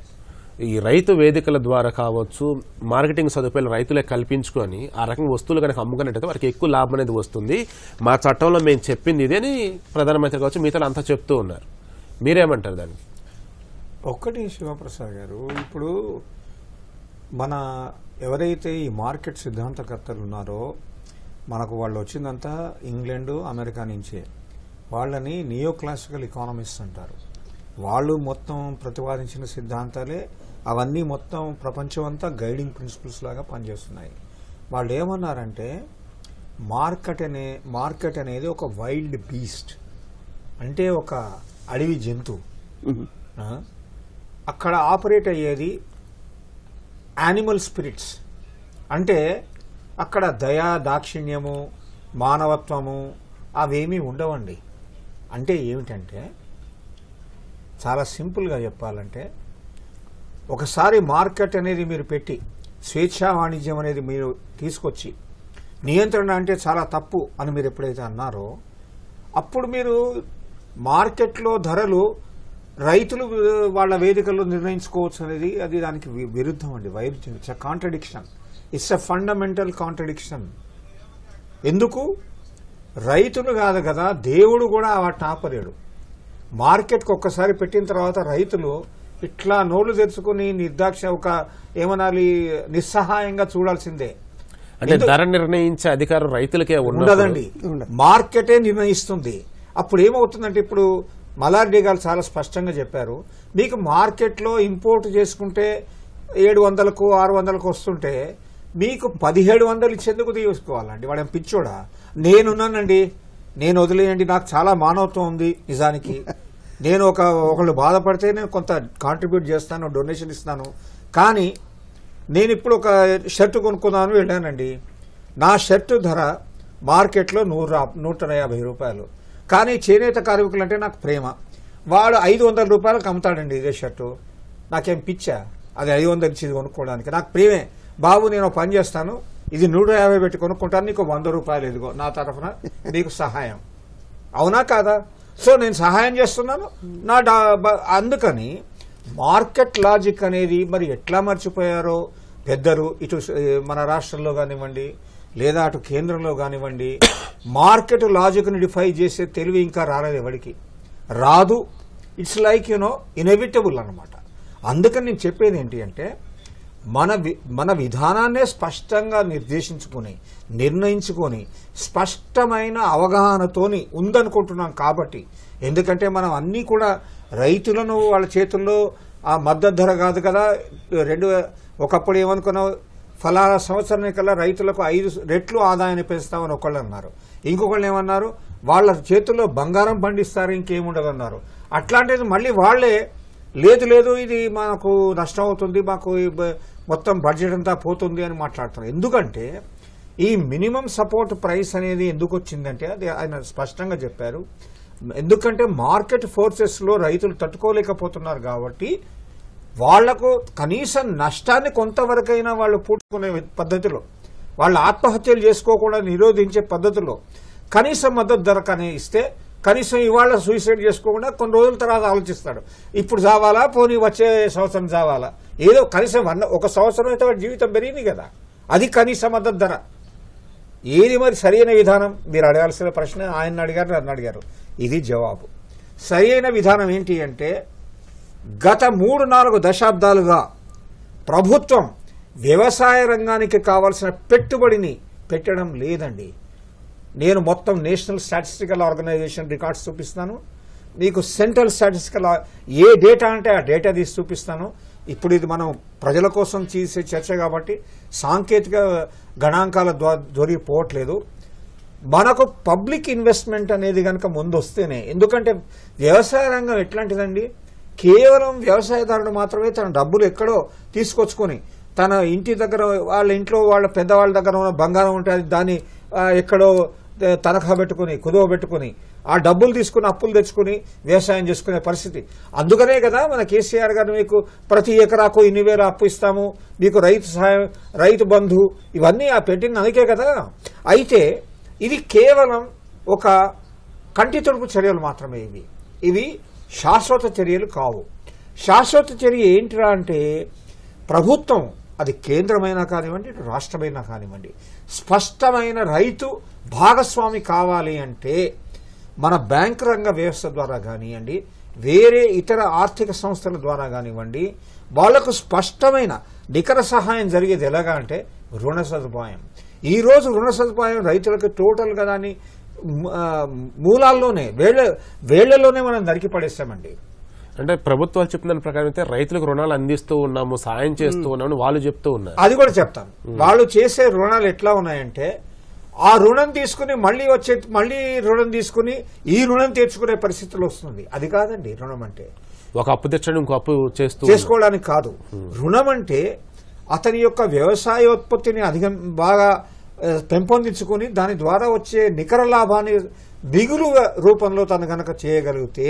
ఈ రైతు వేదికల ద్వారా కావచ్చు మార్కెటింగ్ సదుపాయాలు రైతులే కల్పించుకొని ఆ రకంగా వస్తువులు కనుక అమ్ముకున్నట్టయితే వారికి ఎక్కువ లాభం అనేది వస్తుంది మా చట్టంలో మేము చెప్పింది ఇదే అని ప్రధానమంత్రి కావచ్చు మిగతా అంతా చెప్తూ ఉన్నారు మీరేమంటారు దాన్ని ఒక్కటి శివప్రసాద్ గారు ఇప్పుడు మన ఎవరైతే ఈ మార్కెట్ సిద్ధాంతకర్తలు ఉన్నారో మనకు వాళ్ళు వచ్చిందంతా ఇంగ్లాండ్ అమెరికా నుంచే వాళ్ళని నియో క్లాసికల్ ఇకానమిస్ట్ అంటారు వాళ్ళు మొత్తం ప్రతిపాదించిన సిద్ధాంతాలే అవన్నీ మొత్తం ప్రపంచం అంతా గైడింగ్ ప్రిన్సిపల్స్ లాగా పనిచేస్తున్నాయి వాళ్ళు ఏమన్నారంటే మార్కెట్ అనే మార్కెట్ అనేది ఒక వైల్డ్ బీస్ట్ అంటే ఒక అడవి జంతువు అక్కడ ఆపరేట్ అయ్యేది యానిమల్ స్పిరిట్స్ అంటే అక్కడ దయా దాక్షిణ్యము మానవత్వము అవేమీ ఉండవండి అంటే ఏమిటంటే చాలా సింపుల్గా చెప్పాలంటే ఒకసారి మార్కెట్ అనేది మీరు పెట్టి స్వేచ్ఛా వాణిజ్యం అనేది మీరు తీసుకొచ్చి నియంత్రణ అంటే చాలా తప్పు అని మీరు ఎప్పుడైతే అన్నారో అప్పుడు మీరు మార్కెట్లో ధరలు రైతులు వాళ్ళ వేదికల్లో నిర్ణయించుకోవచ్చు అనేది అది దానికి విరుద్ధం అండి వైరుధ్యం it's a contradiction it's a fundamental contradiction ఎందుకు రైతులు కాదు కదా దేవుడు కూడా వాటిని ఆపలేడు మార్కెట్కి ఒక్కసారి పెట్టిన తర్వాత రైతులు ఇట్లా నోళ్లు తెరుచుకుని నిర్దాక్ష ఒక ఏమనాలి నిస్సహాయంగా చూడాల్సిందే అంటే ధర నిర్ణయించే అధికారం రైతులకే ఉండదండి మార్కెటే నిర్ణయిస్తుంది అప్పుడు ఏమవుతుందంటే ఇప్పుడు మలార్డి గారు చాలా స్పష్టంగా చెప్పారు మీకు మార్కెట్లో ఇంపోర్ట్ చేసుకుంటే ఏడు వందలకు ఆరు వందలకు వస్తుంటే మీకు పదిహేడు వందలు ఇచ్చేందుకు తీసుకోవాలండి వాడేం పిచ్చోడా నేనున్నానండి నేను వదిలేయండి నాకు చాలా మానవత్వం ఉంది నిజానికి [laughs] నేను ఒక ఒకళ్ళు బాధపడితే నేను కొంత కాంట్రిబ్యూట్ చేస్తాను డొనేషన్ ఇస్తాను కానీ నేను ఇప్పుడు ఒక షర్ట్ కొనుక్కున్నాను వెళ్ళానండి నా షర్టు ధర మార్కెట్లో నూరు నూట యాభై రూపాయలు కానీ చేనేత కార్మికులు అంటే నాకు ప్రేమ వాడు ఐదు వందల రూపాయలకు అమ్ముతాడండి ఇదే షర్టు నాకేం పిచ్చా అది ఐదు వందలు ఇచ్చేది కొనుక్కోవడానికి నాకు ప్రేమే బాబు నేను పని చేస్తాను ఇది నూట యాభై పెట్టి కొనుక్కుంటాను నీకు వంద రూపాయలు ఎదుగో నా తరఫున నీకు సహాయం అవునా కాదా సో నేను సహాయం చేస్తున్నాను నా అందుకని మార్కెట్ లాజిక్ అనేది మరి ఎట్లా మర్చిపోయారో పెద్దరు ఇటు మన రాష్ట్రంలో కానివ్వండి లేదా అటు కేంద్రంలో కానివ్వండి మార్కెట్ లాజిక్ని డిఫై చేసే తెలివి ఇంకా రాలేదు ఎవరికి రాదు ఇట్స్ లైక్ యూనో ఇనెవిటబుల్ అనమాట అందుకని నేను చెప్పేది ఏంటి అంటే మన మన విధానాన్నే స్పష్టంగా నిర్దేశించుకొని నిర్ణయించుకొని స్పష్టమైన అవగాహనతోని ఉందనుకుంటున్నాం కాబట్టి ఎందుకంటే మనం అన్నీ కూడా రైతులను వాళ్ళ చేతుల్లో ఆ మద్దతు ధర కాదు కదా రెండు ఒకప్పుడు ఏమనుకున్నావు ఫలానా సంవత్సరం కల్లా రైతులకు ఐదు రెట్లు ఆదాయాన్ని పెంచుతామని ఒకళ్ళు అన్నారు ఇంకొకళ్ళు ఏమన్నారు వాళ్ళ చేతుల్లో బంగారం పండిస్తారు ఇంకేముండదు అన్నారు అట్లాంటిది మళ్ళీ వాళ్ళే లేదు లేదు ఇది మాకు నష్టం అవుతుంది మాకు మొత్తం బడ్జెట్ అంతా పోతుంది అని మాట్లాడుతున్నారు ఎందుకంటే ఈ మినిమం సపోర్ట్ ప్రైస్ అనేది ఎందుకు వచ్చిందంటే అది ఆయన స్పష్టంగా చెప్పారు ఎందుకంటే మార్కెట్ ఫోర్సెస్లో రైతులు తట్టుకోలేకపోతున్నారు కాబట్టి వాళ్లకు కనీసం నష్టాన్ని కొంతవరకైనా వాళ్ళు పూడ్చుకునే పద్ధతిలో వాళ్ళు ఆత్మహత్యలు చేసుకోకుండా నిరోధించే పద్ధతిలో కనీస మద్దతు ధర ఇస్తే కనీసం ఇవాళ సూసైడ్ చేసుకోకుండా కొన్ని రోజుల తర్వాత ఆలోచిస్తాడు ఇప్పుడు చావాలా పోనీ వచ్చే సంవత్సరం చావాలా ఏదో కనీసం వన్ ఒక సంవత్సరం అయితే జీవితం పెరిగింది కదా అది కనీసం మద్దతు ధర ఏది మరి సరైన విధానం మీరు అడగాల్సిన ప్రశ్న ఆయన అడిగారు నన్ను అడిగారు ఇది జవాబు సరైన విధానం ఏంటి అంటే గత మూడు నాలుగు దశాబ్దాలుగా ప్రభుత్వం వ్యవసాయ రంగానికి కావాల్సిన పెట్టుబడిని పెట్టడం లేదండి నేను మొత్తం నేషనల్ స్టాటిస్టికల్ ఆర్గనైజేషన్ రికార్డ్స్ చూపిస్తాను మీకు సెంట్రల్ స్టాటిస్టికల్ ఏ డేటా అంటే ఆ డేటా తీసి చూపిస్తాను ఇప్పుడు ఇది మనం ప్రజల కోసం చేసే చర్చ కాబట్టి సాంకేతిక గణాంకాల ద్వారా పోవట్లేదు మనకు పబ్లిక్ ఇన్వెస్ట్మెంట్ అనేది కనుక ముందు వస్తేనే ఎందుకంటే వ్యవసాయ రంగం ఎట్లాంటిదండి కేవలం వ్యవసాయదారుడు మాత్రమే తన డబ్బులు ఎక్కడో తీసుకొచ్చుకొని తన ఇంటి దగ్గర వాళ్ళ ఇంట్లో వాళ్ళ పెద్దవాళ్ళ దగ్గర ఉన్న బంగారం ఉంటుంది దాన్ని ఎక్కడో తనఖా పెట్టుకుని కుదువ పెట్టుకుని ఆ డబ్బులు తీసుకుని అప్పులు తెచ్చుకుని వ్యవసాయం చేసుకునే పరిస్థితి అందుకనే కదా మన కేసీఆర్ గారు మీకు ప్రతి ఎకరాకు ఇన్ని అప్పు ఇస్తాము మీకు రైతు సహాయం రైతు బంధు ఇవన్నీ ఆ పెట్టింది అందుకే కదా అయితే ఇది కేవలం ఒక కంటి తొడుపు చర్యలు మాత్రమే ఇవి ఇవి శాశ్వత చర్యలు కావు శాశ్వత చర్య ఏంటిరా అంటే ప్రభుత్వం అది కేంద్రమైనా కానివ్వండి రాష్ట్రమైనా కానివ్వండి స్పష్టమైన రైతు భాగస్వామి కావాలి అంటే మన బ్యాంక్ రంగ వ్యవస్థ ద్వారా కానివ్వండి వేరే ఇతర ఆర్థిక సంస్థల ద్వారా కానివ్వండి వాళ్లకు స్పష్టమైన నికర సహాయం జరిగేది ఎలాగా అంటే రుణ సదుపాయం ఈరోజు రుణ సదుపాయం రైతులకు టోటల్గా దాన్ని మూలాల్లోనే వేళ్ళ వేళ్లలోనే మనం నరికి పడేస్తామండి అంటే ప్రభుత్వాలు చెప్పిన ప్రకారం అయితే రైతులకు రుణాలు అందిస్తూ ఉన్నాము సాయం చేస్తూ ఉన్నాము వాళ్ళు చెప్తూ ఉన్నారు అది కూడా చెప్తాను వాళ్ళు చేసే రుణాలు ఎట్లా ఉన్నాయంటే ఆ రుణం తీసుకుని మళ్ళీ వచ్చే మళ్ళీ రుణం తీసుకుని ఈ రుణం తీర్చుకునే పరిస్థితులు వస్తుంది అది కాదండి రుణం అంటే ఒక అప్పు తెచ్చడం ఇంకో అప్పు చేస్తూ చేసుకోవడానికి కాదు రుణం అంటే అతని యొక్క వ్యవసాయోత్పత్తిని అధిగం బాగా పెంపొందించుకుని దాని ద్వారా వచ్చే నికర లాభాన్ని మిగులు రూపంలో తను కనుక చేయగలిగితే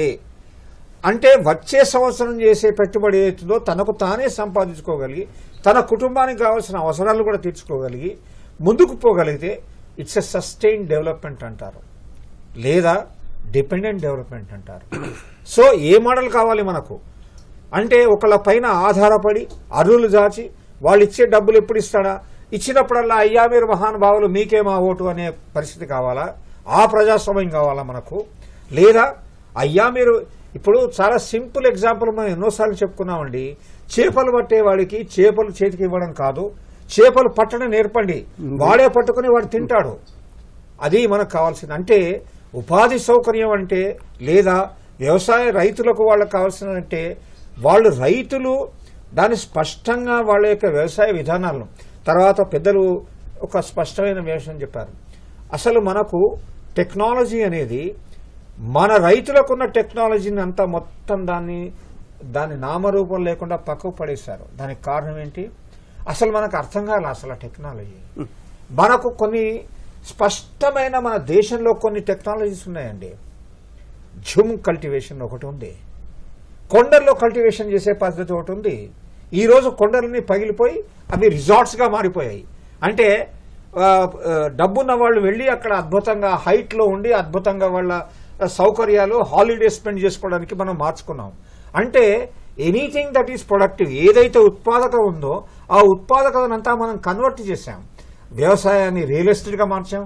అంటే వచ్చే సంవత్సరం చేసే పెట్టుబడి ఏదైతుందో తనకు తానే సంపాదించుకోగలిగి తన కుటుంబానికి కావాల్సిన అవసరాలు కూడా తీర్చుకోగలిగి ముందుకు పోగలిగితే ఇట్స్ ఎ సస్టైన్ డెవలప్మెంట్ అంటారు లేదా డిపెండెంట్ డెవలప్మెంట్ అంటారు సో ఏ మోడల్ కావాలి మనకు అంటే ఒకళ్ళ పైన ఆధారపడి అరువులు దాచి వాళ్ళు ఇచ్చే డబ్బులు ఎప్పుడు ఇస్తాడా ఇచ్చినప్పుడల్లా అయ్యా మీరు మహానుభావులు మీకే మా ఓటు అనే పరిస్థితి కావాలా ఆ ప్రజాస్వామ్యం కావాలా మనకు లేదా అయ్యా మీరు ఇప్పుడు చాలా సింపుల్ ఎగ్జాంపుల్ మనం ఎన్నోసార్లు చెప్పుకున్నామండి చేపలు పట్టే వాడికి చేపలు చేతికి ఇవ్వడం కాదు చేపలు పట్టడం నేర్పండి వాడే పట్టుకుని వాడు తింటాడు అది మనకు కావాల్సింది అంటే ఉపాధి సౌకర్యం అంటే లేదా వ్యవసాయ రైతులకు వాళ్ళకి కావాల్సిన అంటే వాళ్ళు రైతులు దాన్ని స్పష్టంగా వాళ్ళ యొక్క వ్యవసాయ విధానాలను తర్వాత పెద్దలు ఒక స్పష్టమైన విషయం చెప్పారు అసలు మనకు టెక్నాలజీ అనేది మన రైతులకున్న టెక్నాలజీని అంతా మొత్తం దాన్ని దాని నామరూపం లేకుండా పక్కకు పడేశారు దానికి కారణం ఏంటి అసలు మనకు అర్థం కాలే అసలు టెక్నాలజీ మనకు కొన్ని స్పష్టమైన మన దేశంలో కొన్ని టెక్నాలజీస్ ఉన్నాయండి జుమ్ కల్టివేషన్ ఒకటి ఉంది కొండల్లో కల్టివేషన్ చేసే పద్ధతి ఒకటి ఉంది ఈరోజు కొండలన్నీ పగిలిపోయి అవి రిజార్ట్స్గా మారిపోయాయి అంటే డబ్బున్న వాళ్ళు వెళ్ళి అక్కడ అద్భుతంగా హైట్లో ఉండి అద్భుతంగా వాళ్ళ సౌకర్యాలు హాలిడేస్ స్పెండ్ చేసుకోవడానికి మనం మార్చుకున్నాం అంటే ఎనీథింగ్ దట్ ఈస్ ప్రొడక్టివ్ ఏదైతే ఉత్పాదక ఉందో ఆ ఉత్పాదకతనంతా మనం కన్వర్ట్ చేసాం వ్యవసాయాన్ని రియల్ ఎస్టేట్గా మార్చాం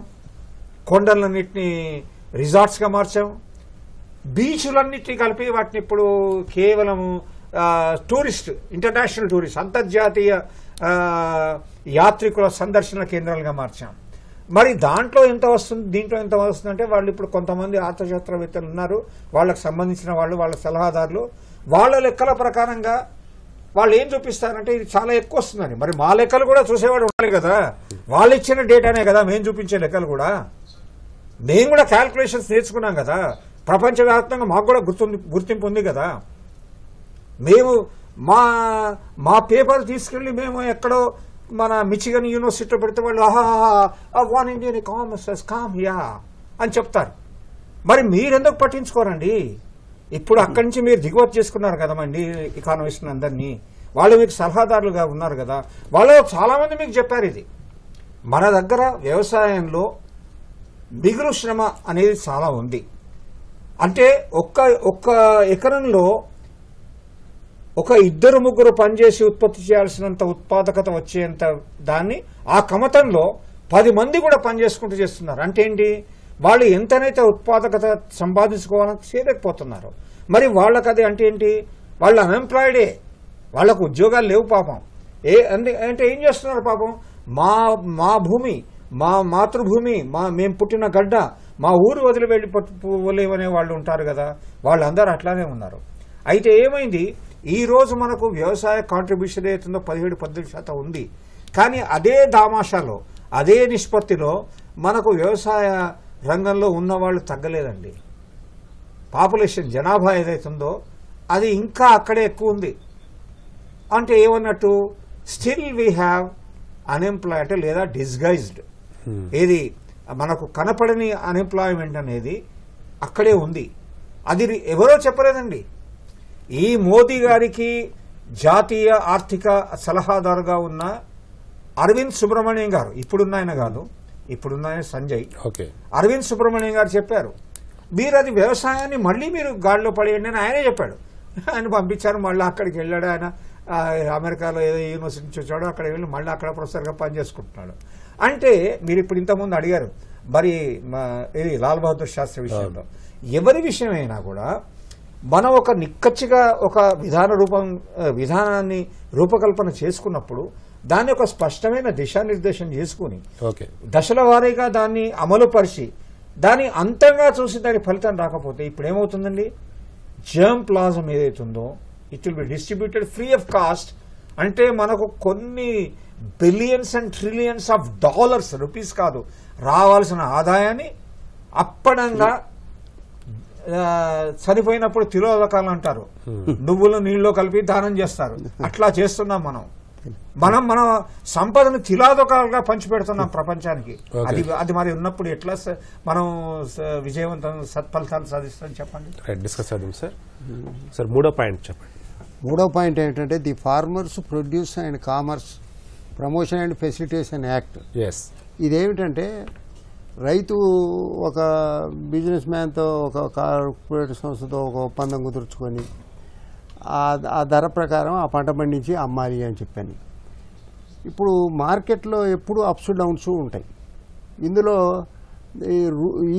కొండలన్నింటినీ రిజార్ట్స్గా మార్చాం బీచ్లన్నింటినీ కలిపి వాటిని ఇప్పుడు కేవలం టూరిస్ట్ ఇంటర్నేషనల్ టూరిస్ట్ అంతర్జాతీయ యాత్రికుల సందర్శన కేంద్రాలుగా మార్చాం మరి దాంట్లో ఎంత వస్తుంది దీంట్లో ఎంత వస్తుంది అంటే వాళ్ళు ఇప్పుడు కొంతమంది ఆర్థశాస్త్రవేత్తలు ఉన్నారు వాళ్ళకు సంబంధించిన వాళ్ళు వాళ్ళ సలహాదారులు వాళ్ళ లెక్కల ప్రకారంగా వాళ్ళు ఏం చూపిస్తారంటే ఇది చాలా ఎక్కువ వస్తుందని మరి మా లెక్కలు కూడా చూసేవాడు ఉండాలి కదా వాళ్ళు ఇచ్చిన డేటానే కదా మేము చూపించే లెక్కలు కూడా మేము కూడా క్యాల్కులేషన్స్ నేర్చుకున్నాం కదా ప్రపంచవ్యాప్తంగా మాకు కూడా గుర్తుంది గుర్తింపు ఉంది కదా మేము మా మా పేపర్ తీసుకెళ్ళి మేము ఎక్కడో మన మిచిగన్ యూనివర్సిటీలో పెడితే వాళ్ళు ఆహా వన్ ఇండియన్ కామర్స్ హెస్ కామ్ యా అని చెప్తారు మరి మీరెందుకు పట్టించుకోరండి ఇప్పుడు అక్కడి నుంచి మీరు దిగువతి చేసుకున్నారు కదా మండి ఇకానమిస్ట్ని అందరినీ వాళ్ళు మీకు సలహాదారులుగా ఉన్నారు కదా వాళ్ళు చాలామంది మీకు చెప్పారు ఇది మన దగ్గర వ్యవసాయంలో మిగులు శ్రమ అనేది చాలా ఉంది అంటే ఒక్క ఒక్క ఎకరంలో ఒక ఇద్దరు ముగ్గురు పనిచేసి ఉత్పత్తి చేయాల్సినంత ఉత్పాదకత వచ్చేంత దాన్ని ఆ కమతంలో పది మంది కూడా పనిచేసుకుంటూ చేస్తున్నారు అంటే ఏంటి వాళ్ళు ఎంతనైతే ఉత్పాదకత సంపాదించుకోవాలని చేయలేకపోతున్నారు మరి వాళ్ళకి అది అంటే ఏంటి వాళ్ళు అన్ఎంప్లాయిడే వాళ్ళకు ఉద్యోగాలు లేవు పాపం ఏ అంటే అంటే ఏం చేస్తున్నారు పాపం మా మా భూమి మా మాతృభూమి మా మేము పుట్టిన గడ్డ మా ఊరు వదిలి వెళ్ళి వాళ్ళు ఉంటారు కదా వాళ్ళందరూ అట్లానే ఉన్నారు అయితే ఏమైంది ఈరోజు మనకు వ్యవసాయ కాంట్రిబ్యూషన్ ఏదైతుందో పదిహేడు పద్దెనిమిది శాతం ఉంది కానీ అదే దామాషాలో అదే నిష్పత్తిలో మనకు వ్యవసాయ రంగంలో ఉన్న వాళ్ళు తగ్గలేదండి పాపులేషన్ జనాభా ఏదైతుందో అది ఇంకా అక్కడే ఎక్కువ ఉంది అంటే ఏమన్నట్టు స్టిల్ వీ హ్యావ్ అన్ఎంప్లాయ్డ్ లేదా డిస్గైజ్డ్ hmm. ఏది మనకు కనపడని అన్ఎంప్లాయ్మెంట్ అనేది అక్కడే ఉంది అది ఎవరో చెప్పలేదండి ఈ మోదీ గారికి జాతీయ ఆర్థిక సలహాదారుగా ఉన్న అరవింద్ సుబ్రహ్మణ్యం గారు ఇప్పుడున్న ఆయన కాదు ఇప్పుడున్న ఆయన సంజయ్ అరవింద్ సుబ్రహ్మణ్యం గారు చెప్పారు మీరు అది వ్యవసాయాన్ని మళ్ళీ మీరు గాడిలో పడేయండి అని ఆయనే చెప్పాడు ఆయన పంపించారు మళ్ళీ అక్కడికి వెళ్ళాడు ఆయన అమెరికాలో ఏదో యూనివర్సిటీ వచ్చాడో అక్కడ వెళ్ళి మళ్ళీ అక్కడ ప్రొఫెసర్గా పనిచేసుకుంటున్నాడు అంటే మీరు ఇప్పుడు ఇంతకుముందు అడిగారు మరి ఇది లాల్ బహదూర్ శాస్త్రి విషయంలో ఎవరి విషయమైనా కూడా మనం ఒక నిక్కచ్చిగా ఒక విధాన రూపం విధానాన్ని రూపకల్పన చేసుకున్నప్పుడు దాని యొక్క స్పష్టమైన దిశానిర్దేశం చేసుకుని దశల వారీగా దాన్ని అమలుపరిచి దాన్ని అంతంగా చూసి దాని ఫలితం రాకపోతే ఇప్పుడు ఏమవుతుందండి జర్మ్ ప్లాజం ఏదైతుందో it will be distributed free of cost అంటే మనకు కొన్ని billions and trillions of dollars rupees కాదు రావాల్సిన ఆదాయాన్ని అప్పడంగా చనిపోయినప్పుడు తిలోదకాలు అంటారు hmm. నువ్వులు నీళ్ళు కలిపి దానం చేస్తారు అట్లా చేస్తున్నాం మనం మనం మన సంపదను తిలాదకాలుగా పంచిపెడుతున్నాం ప్రపంచానికి అది అది మరి ఉన్నప్పుడు ఎట్లా మనం విజయవంతం సత్ఫలితాలు సాధిస్తాం చెప్పండి డిస్కస్ సార్ సార్ మూడో పాయింట్ చెప్పండి మూడో పాయింట్ ఏంటంటే the farmers produce and commerce promotion and facilitation act ఇదేమిటంటే రైతు ఒక బిజినెస్ మ్యాన్తో ఒక కార్పొరేట్ సంస్థతో ఒక ఒప్పందం కుదుర్చుకొని ఆ ధర ప్రకారం ఆ పంట పండించి అమ్మాలి అని చెప్పాను ఇప్పుడు మార్కెట్లో ఎప్పుడు అప్స్ డౌన్స్ ఉంటాయి ఇందులో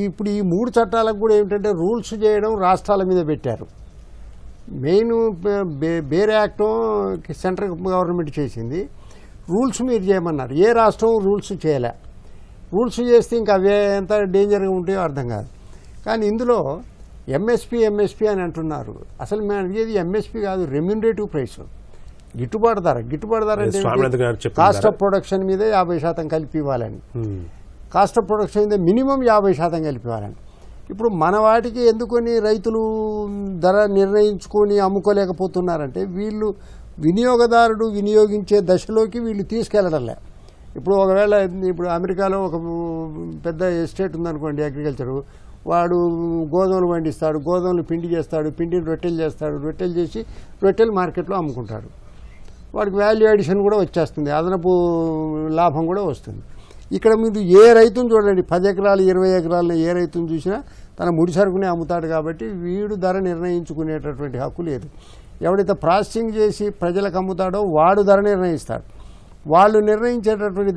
ఇప్పుడు ఈ మూడు చట్టాలకు కూడా ఏమిటంటే రూల్స్ చేయడం రాష్ట్రాల మీద పెట్టారు main bare act central government చేసింది రూల్స్ మీరు చేయమన్నారు ఏ రాష్ట్రం రూల్స్ చేయలే రూల్స్ చేస్తే ఇంకా అవే ఎంత డేంజర్గా ఉంటాయో అర్థం కాదు కానీ ఇందులో ఎంఎస్పి ఎంఎస్పి అని అంటున్నారు అసలు మేము అడిగేది ఎంఎస్పి కాదు రెమ్యూనరేటివ్ ప్రైస్ గిట్టుబాటు ధర గిట్టుబాటు ధర అంటే కాస్ట్ ఆఫ్ ప్రొడక్షన్ మీద యాభై శాతం కలిపి ఇవ్వాలని కాస్ట్ ఆఫ్ ప్రొడక్షన్ మీద మినిమం యాభై శాతం కలిపి ఇవ్వాలని ఇప్పుడు మన వాటికి ఎందుకొని రైతులు ధర నిర్ణయించుకొని అమ్ముకోలేకపోతున్నారంటే వీళ్ళు వినియోగదారుడు వినియోగించే దశలోకి వీళ్ళు తీసుకెళ్లడంలే ఇప్పుడు ఒకవేళ ఇప్పుడు అమెరికాలో ఒక పెద్ద ఎస్టేట్ ఉందనుకోండి అగ్రికల్చరు వాడు గోధుమలు పండిస్తాడు గోధుమలు పిండి చేస్తాడు పిండిని రొట్టెలు చేస్తాడు రొట్టెలు చేసి రొట్టెలు మార్కెట్లో అమ్ముకుంటాడు వాడికి వాల్యూ అడిషన్ కూడా వచ్చేస్తుంది అదనపు లాభం కూడా వస్తుంది ఇక్కడ మీరు ఏ రైతును చూడండి పది ఎకరాలు ఇరవై ఎకరాలను ఏ రైతును చూసినా తన ముడి సరుకునే అమ్ముతాడు కాబట్టి వీడు ధర నిర్ణయించుకునేటటువంటి హక్కు లేదు ఎవడైతే ప్రాసెసింగ్ చేసి ప్రజలకు అమ్ముతాడో వాడు ధర నిర్ణయిస్తాడు వాళ్ళు నిర్ణయించేటటువంటి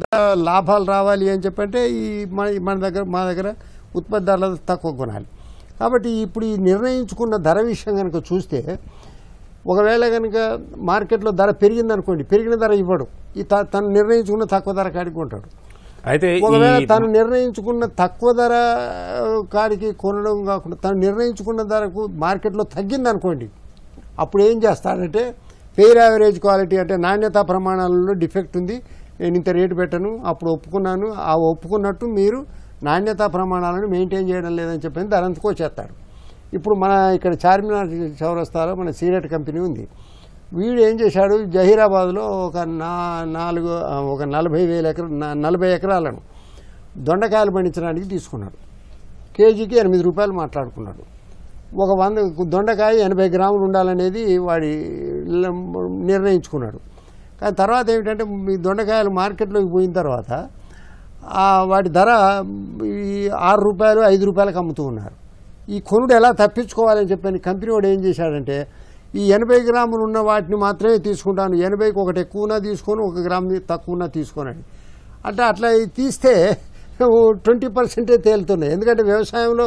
లాభాలు రావాలి అని చెప్పంటే ఈ మన మన దగ్గర మా దగ్గర ఉత్పత్తి ధరలు తక్కువ కొనాలి కాబట్టి ఇప్పుడు ఈ నిర్ణయించుకున్న ధర విషయం కనుక చూస్తే ఒకవేళ కనుక మార్కెట్లో ధర పెరిగిందనుకోండి పెరిగిన ధర ఇవ్వడు ఈ తను నిర్ణయించుకున్న తక్కువ ధర కాడికి ఉంటాడు అయితే ఒకవేళ తను నిర్ణయించుకున్న తక్కువ ధర కాడికి కొనడం కాకుండా తను నిర్ణయించుకున్న ధరకు మార్కెట్లో తగ్గిందనుకోండి అప్పుడు ఏం చేస్తాడంటే ఫెయిర్ యావరేజ్ క్వాలిటీ అంటే నాణ్యతా ప్రమాణాలలో డిఫెక్ట్ ఉంది నేను ఇంత రేటు పెట్టను అప్పుడు ఒప్పుకున్నాను ఆ ఒప్పుకున్నట్టు మీరు నాణ్యతా ప్రమాణాలను మెయింటైన్ చేయడం లేదని చెప్పి ధరంతకో చేస్తాడు ఇప్పుడు మన ఇక్కడ చార్మినార్ చౌరస్తాలో మన సీరెట్ కంపెనీ ఉంది వీడు ఏం చేశాడు జహీరాబాద్లో ఒక నా నాలుగు ఒక నలభై వేల ఎకర నలభై ఎకరాలను దొండకాయలు పండించడానికి తీసుకున్నాడు కేజీకి ఎనిమిది రూపాయలు మాట్లాడుకున్నాడు ఒక వంద దొండకాయ ఎనభై గ్రాములు ఉండాలనేది వాడి నిర్ణయించుకున్నాడు కానీ తర్వాత ఏమిటంటే మీ దొండకాయలు మార్కెట్లోకి పోయిన తర్వాత వాటి ధర ఈ ఆరు రూపాయలు ఐదు రూపాయలకు అమ్ముతూ ఉన్నారు ఈ కొనుడు ఎలా తప్పించుకోవాలని చెప్పని కంపెనీ వాడు ఏం చేశాడంటే ఈ ఎనభై గ్రాములు ఉన్న వాటిని మాత్రమే తీసుకుంటాను ఎనభైకి ఒకటి ఎక్కువనా తీసుకొని ఒక గ్రామ్ తక్కువన తీసుకోనండి అంటే అట్లా తీస్తే ట్వంటీ పర్సెంటే తేలుతున్నాయి ఎందుకంటే వ్యవసాయంలో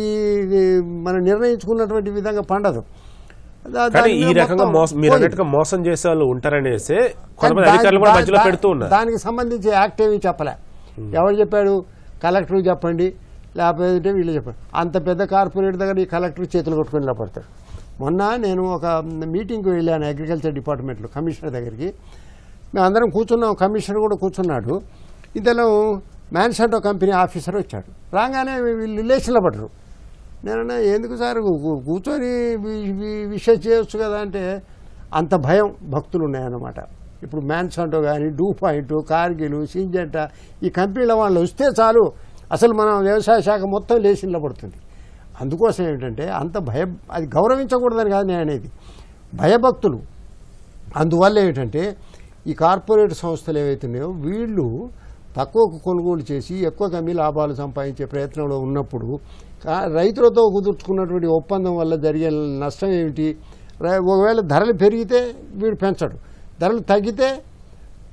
ఈ మనం నిర్ణయించుకున్నటువంటి విధంగా పండదు ఈ రకంగా మీరు అన్నట్టుగా మోసం చేసే వాళ్ళు ఉంటారనేసి దానికి సంబంధించి యాక్ట్ ఏమీ చెప్పలే hmm. ఎవరు చెప్పాడు కలెక్టర్ చెప్పండి లేకపోతే వీళ్ళు చెప్పండి అంత పెద్ద కార్పొరేట్ దగ్గర ఈ కలెక్టర్ చేతులు కొట్టుకుని నిలబడతాడు మొన్న నేను ఒక మీటింగ్కి వెళ్ళాను అగ్రికల్చర్ డిపార్ట్మెంట్లో కమిషనర్ దగ్గరికి మేము అందరం కూర్చున్నాం కమిషనర్ కూడా కూర్చున్నాడు ఇంతలో మ్యాన్సంటో కంపెనీ ఆఫీసర్ వచ్చాడు రాగానే వీళ్ళు లేచిన పడరు నేనన్నా ఎందుకు సార్ కూర్చొని విషయం చేయొచ్చు కదా అంటే అంత భయం భక్తులు ఉన్నాయన్నమాట ఇప్పుడు మ్యాన్సాంటో కానీ డూ పాయింట్ కార్గిల్ సింజెంట ఈ కంపెనీల వాళ్ళు వస్తే చాలు అసలు మనం వ్యవసాయ శాఖ మొత్తం లేచిలో పడుతుంది అందుకోసం ఏమిటంటే అంత భయ అది గౌరవించకూడదని కాదు నేను అనేది భయభక్తులు అందువల్ల ఏమిటంటే ఈ కార్పొరేట్ సంస్థలు ఏవైతున్నాయో వీళ్ళు తక్కువకు కొనుగోలు చేసి ఎక్కువ కమ్మి లాభాలు సంపాదించే ప్రయత్నంలో ఉన్నప్పుడు రైతులతో కుదుర్చుకున్నటువంటి ఒప్పందం వల్ల జరిగే నష్టం ఏమిటి ఒకవేళ ధరలు పెరిగితే వీడు పెంచడు ధరలు తగ్గితే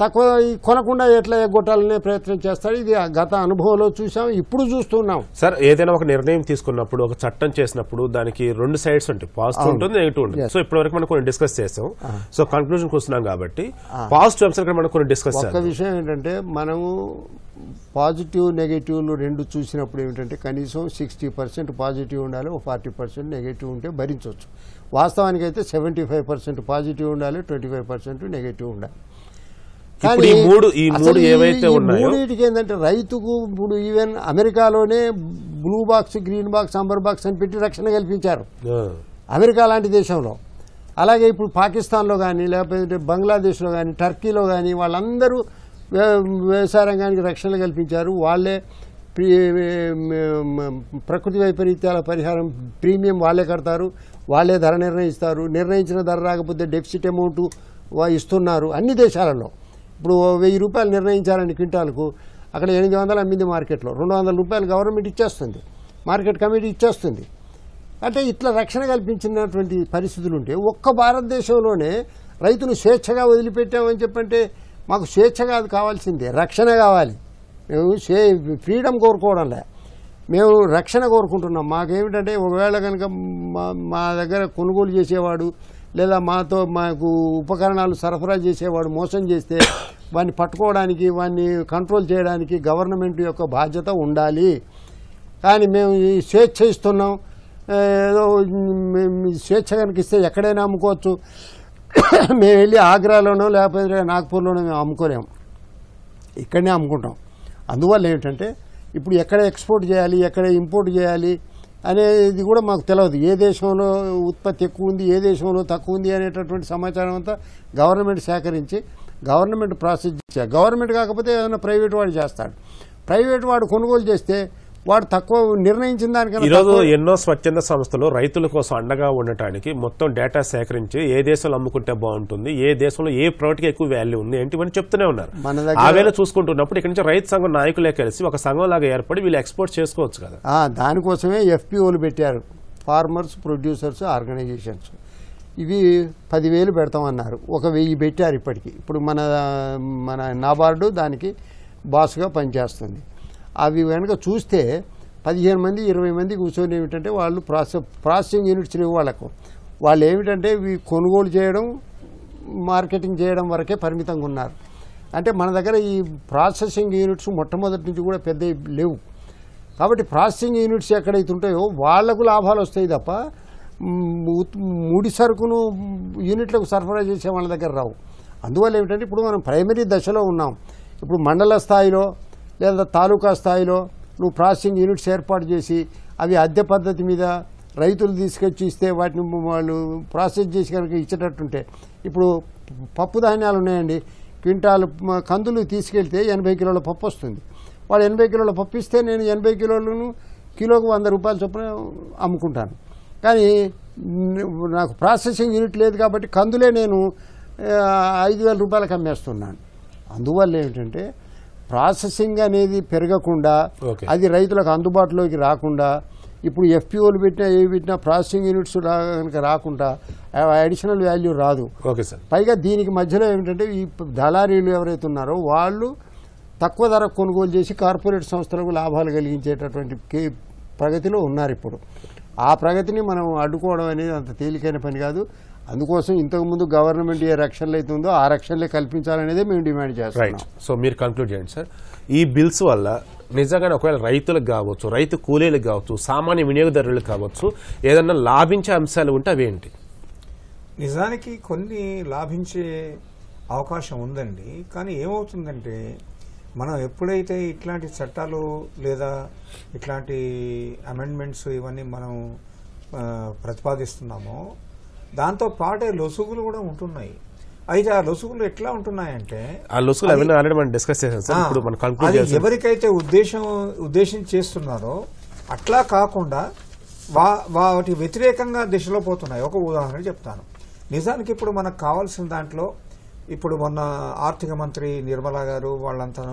తక్కువ కొనకుండా ఎట్లా ఎగ్గొట్టాలనే ప్రయత్నం చేస్తాడు ఇది గత అనుభవంలో చూసాం ఇప్పుడు చూస్తున్నాం సార్ ఏదైనా ఒక నిర్ణయం తీసుకున్నప్పుడు ఒక చట్టం చేసినప్పుడు దానికి రెండు సైడ్స్ ఉంటాయి పాజిటివ్ ఉంటుంది నెగిటివ్ ఉంటుంది సో ఇప్పటివరకు మనం కొన్ని డిస్కస్ చేస్తాం సో కన్క్లూజన్ కూర్చున్నాం కాబట్టి పాజిటివ్ అంశాలు మనం కొన్ని డిస్కస్ ఒక విషయం ఏంటంటే మనము పాజిటివ్ నెగిటివ్లు రెండు చూసినప్పుడు ఏమిటంటే కనీసం సిక్స్టీ పర్సెంట్ పాజిటివ్ ఉండాలి ఒక ఫార్టీ పర్సెంట్ నెగిటివ్ ఉంటే భరించవచ్చు వాస్తవానికి అయితే సెవెంటీ పాజిటివ్ ఉండాలి ట్వంటీ నెగిటివ్ ఉండాలి కానీ మూడు ఈ మూడు ఏవైతే ఉన్నాయో ఏంటంటే రైతుకు ఇప్పుడు ఈవెన్ అమెరికాలోనే blue box green box amber box అని పెట్టి రక్షణ కల్పించారు అమెరికా లాంటి దేశంలో అలాగే ఇప్పుడు పాకిస్తాన్లో కానీ లేకపోతే బంగ్లాదేశ్లో కానీ టర్కీలో కానీ వాళ్ళందరూ వ్యవసాయ రంగానికి రక్షణ కల్పించారు వాళ్ళే ప్రకృతి వైపరీత్యాల పరిహారం ప్రీమియం వాళ్ళే కడతారు వాళ్ళే ధర నిర్ణయిస్తారు నిర్ణయించిన ధర రాకపోతే డెఫిసిట్ అమౌంట్ ఇస్తున్నారు అన్ని దేశాలలో ఇప్పుడు వెయ్యి రూపాయలు నిర్ణయించాలని క్వింటాల్కు అక్కడ ఎనిమిది వందలు అమ్మింది మార్కెట్లో రెండు వందల రూపాయలు గవర్నమెంట్ ఇచ్చేస్తుంది మార్కెట్ కమిటీ ఇచ్చేస్తుంది అంటే ఇట్లా రక్షణ కల్పించినటువంటి పరిస్థితులు ఉంటే ఒక్క భారతదేశంలోనే రైతును స్వేచ్ఛగా వదిలిపెట్టామని చెప్పంటే మాకు స్వేచ్ఛగా అది కావాల్సిందే రక్షణ కావాలి మేము సే ఫ్రీడమ్ కోరుకోవడంలే మేము రక్షణ కోరుకుంటున్నాం మాకేమిటంటే ఒకవేళ కనుక మా దగ్గర కొనుగోలు చేసేవాడు లేదా మాతో మాకు ఉపకరణాలు సరఫరా చేసేవాడు మోసం చేస్తే [coughs] వాడిని పట్టుకోవడానికి వాడిని కంట్రోల్ చేయడానికి గవర్నమెంట్ యొక్క బాధ్యత ఉండాలి కానీ మేము స్వేచ్ఛ ఇస్తున్నాం ఏదో స్వేచ్ఛ కనుక ఇస్తే ఎక్కడైనా అమ్ముకోవచ్చు [coughs] మేము వెళ్ళి ఆగ్రాలోనో లేకపోతే నాగ్పూర్లోనో మేము అమ్ముకోలేము ఇక్కడనే అమ్ముకుంటాం అందువల్ల ఏంటంటే ఇప్పుడు ఎక్కడ ఎక్స్పోర్ట్ చేయాలి ఎక్కడ ఇంపోర్ట్ చేయాలి అనేది కూడా మాకు తెలియదు ఏ దేశంలో ఉత్పత్తి ఎక్కువ ఉంది ఏ దేశంలో తక్కువ ఉంది అనేటటువంటి సమాచారం అంతా గవర్నమెంట్ సేకరించి గవర్నమెంట్ ప్రాసెస్ గవర్నమెంట్ కాకపోతే ఏదైనా ప్రైవేట్ వాడు చేస్తాడు ప్రైవేట్ వాడు కొనుగోలు చేస్తే వాడు తక్కువ నిర్ణయించిన దానికన్నా ఈరోజు ఎన్నో స్వచ్ఛంద సంస్థలు రైతుల కోసం అండగా ఉండటానికి మొత్తం డేటా సేకరించి ఏ దేశంలో అమ్ముకుంటే బాగుంటుంది ఏ దేశంలో ఏ ప్రోడక్ట్కి ఎక్కువ వాల్యూ ఉంది ఏంటివని చెప్తూనే ఉన్నారు ఆవేళ చూసుకుంటున్నప్పుడు ఇక్కడ నుంచి రైతు సంఘం నాయకులే కలిసి ఒక సంఘం లాగా ఏర్పడి వీళ్ళు ఎక్స్పోర్ట్ చేసుకోవచ్చు కదా దానికోసమే ఎఫ్పిఓలు పెట్టారు ఫార్మర్స్ ప్రొడ్యూసర్స్ ఆర్గనైజేషన్స్ ఇవి పదివేలు పెడతామన్నారు ఒక వెయ్యి పెట్టారు ఇప్పటికి ఇప్పుడు మన మన నాబార్డు దానికి బాస్గా పనిచేస్తుంది అవి వెనక చూస్తే పదిహేను మంది ఇరవై మంది కూర్చొని ఏమిటంటే వాళ్ళు ప్రాసెస్ ప్రాసెసింగ్ యూనిట్స్ లేవు వాళ్ళకు వాళ్ళు ఏమిటంటే ఇవి కొనుగోలు చేయడం మార్కెటింగ్ చేయడం వరకే పరిమితంగా ఉన్నారు అంటే మన దగ్గర ఈ ప్రాసెసింగ్ యూనిట్స్ మొట్టమొదటి నుంచి కూడా పెద్ద లేవు కాబట్టి ప్రాసెసింగ్ యూనిట్స్ ఎక్కడైతే ఉంటాయో వాళ్లకు లాభాలు వస్తాయి తప్ప ముడి సరుకును యూనిట్లకు సరఫరా చేసే వాళ్ళ దగ్గర రావు అందువల్ల ఏమిటంటే ఇప్పుడు మనం ప్రైమరీ దశలో ఉన్నాం ఇప్పుడు మండల స్థాయిలో లేదా తాలూకా స్థాయిలో నువ్వు ప్రాసెసింగ్ యూనిట్స్ ఏర్పాటు చేసి అవి అద్దె పద్ధతి మీద రైతులు తీసుకొచ్చి ఇస్తే వాటిని వాళ్ళు ప్రాసెస్ చేసి కనుక ఇచ్చేటట్టుంటే ఇప్పుడు పప్పు ధాన్యాలు ఉన్నాయండి క్వింటాలు కందులు తీసుకెళ్తే ఎనభై కిలోల పప్పు వస్తుంది వాళ్ళు ఎనభై కిలోల పప్పు ఇస్తే నేను ఎనభై కిలోలను కిలోకు వంద రూపాయల చొప్పున అమ్ముకుంటాను కానీ నాకు ప్రాసెసింగ్ యూనిట్ లేదు కాబట్టి కందులే నేను ఐదు వేల రూపాయలకు అమ్మేస్తున్నాను అందువల్ల ఏమిటంటే ప్రాసెసింగ్ అనేది పెరగకుండా అది రైతులకు అందుబాటులోకి రాకుండా ఇప్పుడు ఎఫ్పిఓలు పెట్టినా ఏవి పెట్టినా ప్రాసెసింగ్ యూనిట్స్ రాక రాకుండా అడిషనల్ వాల్యూ రాదు ఓకే సార్ పైగా దీనికి మధ్యలో ఏమిటంటే ఈ దళారీలు ఎవరైతే ఉన్నారో వాళ్ళు తక్కువ ధర కొనుగోలు చేసి కార్పొరేట్ సంస్థలకు లాభాలు కలిగించేటటువంటి ప్రగతిలో ఉన్నారు ఇప్పుడు ఆ ప్రగతిని మనం అడ్డుకోవడం అనేది అంత తేలికైన పని కాదు అందుకోసం ఇంతకుముందు గవర్నమెంట్ ఏ రక్షణలు అయితే ఉందో ఆ రక్షణలే కల్పించాలనేదే మేము డిమాండ్ చేస్తాం సో మీరు కన్క్లూడ్ చేయండి సార్ ఈ బిల్స్ వల్ల నిజంగానే ఒకవేళ రైతులకు కావచ్చు రైతు కూలీలకు కావచ్చు సామాన్య వినియోగదారులకు కావచ్చు ఏదన్నా లాభించే అంశాలు ఉంటే అవి ఏంటి నిజానికి కొన్ని లాభించే అవకాశం ఉందండి కానీ ఏమవుతుందంటే మనం ఎప్పుడైతే ఇట్లాంటి చట్టాలు లేదా ఇట్లాంటి అమెండ్మెంట్స్ ఇవన్నీ మనం ప్రతిపాదిస్తున్నామో దాంతో పాటే లొసుగులు కూడా ఉంటున్నాయి అయితే ఆ లొసుగులు ఎట్లా ఉంటున్నాయంటే ఆ లొసుగులు డిస్కస్ చేసాం ఎవరికైతే ఉద్దేశం ఉద్దేశం చేస్తున్నారో అట్లా కాకుండా వా వాటి వ్యతిరేకంగా దిశలో పోతున్నాయి ఒక ఉదాహరణ చెప్తాను నిజానికి ఇప్పుడు మనకు కావాల్సిన దాంట్లో ఇప్పుడు మొన్న ఆర్థిక మంత్రి నిర్మలా గారు వాళ్ళంతా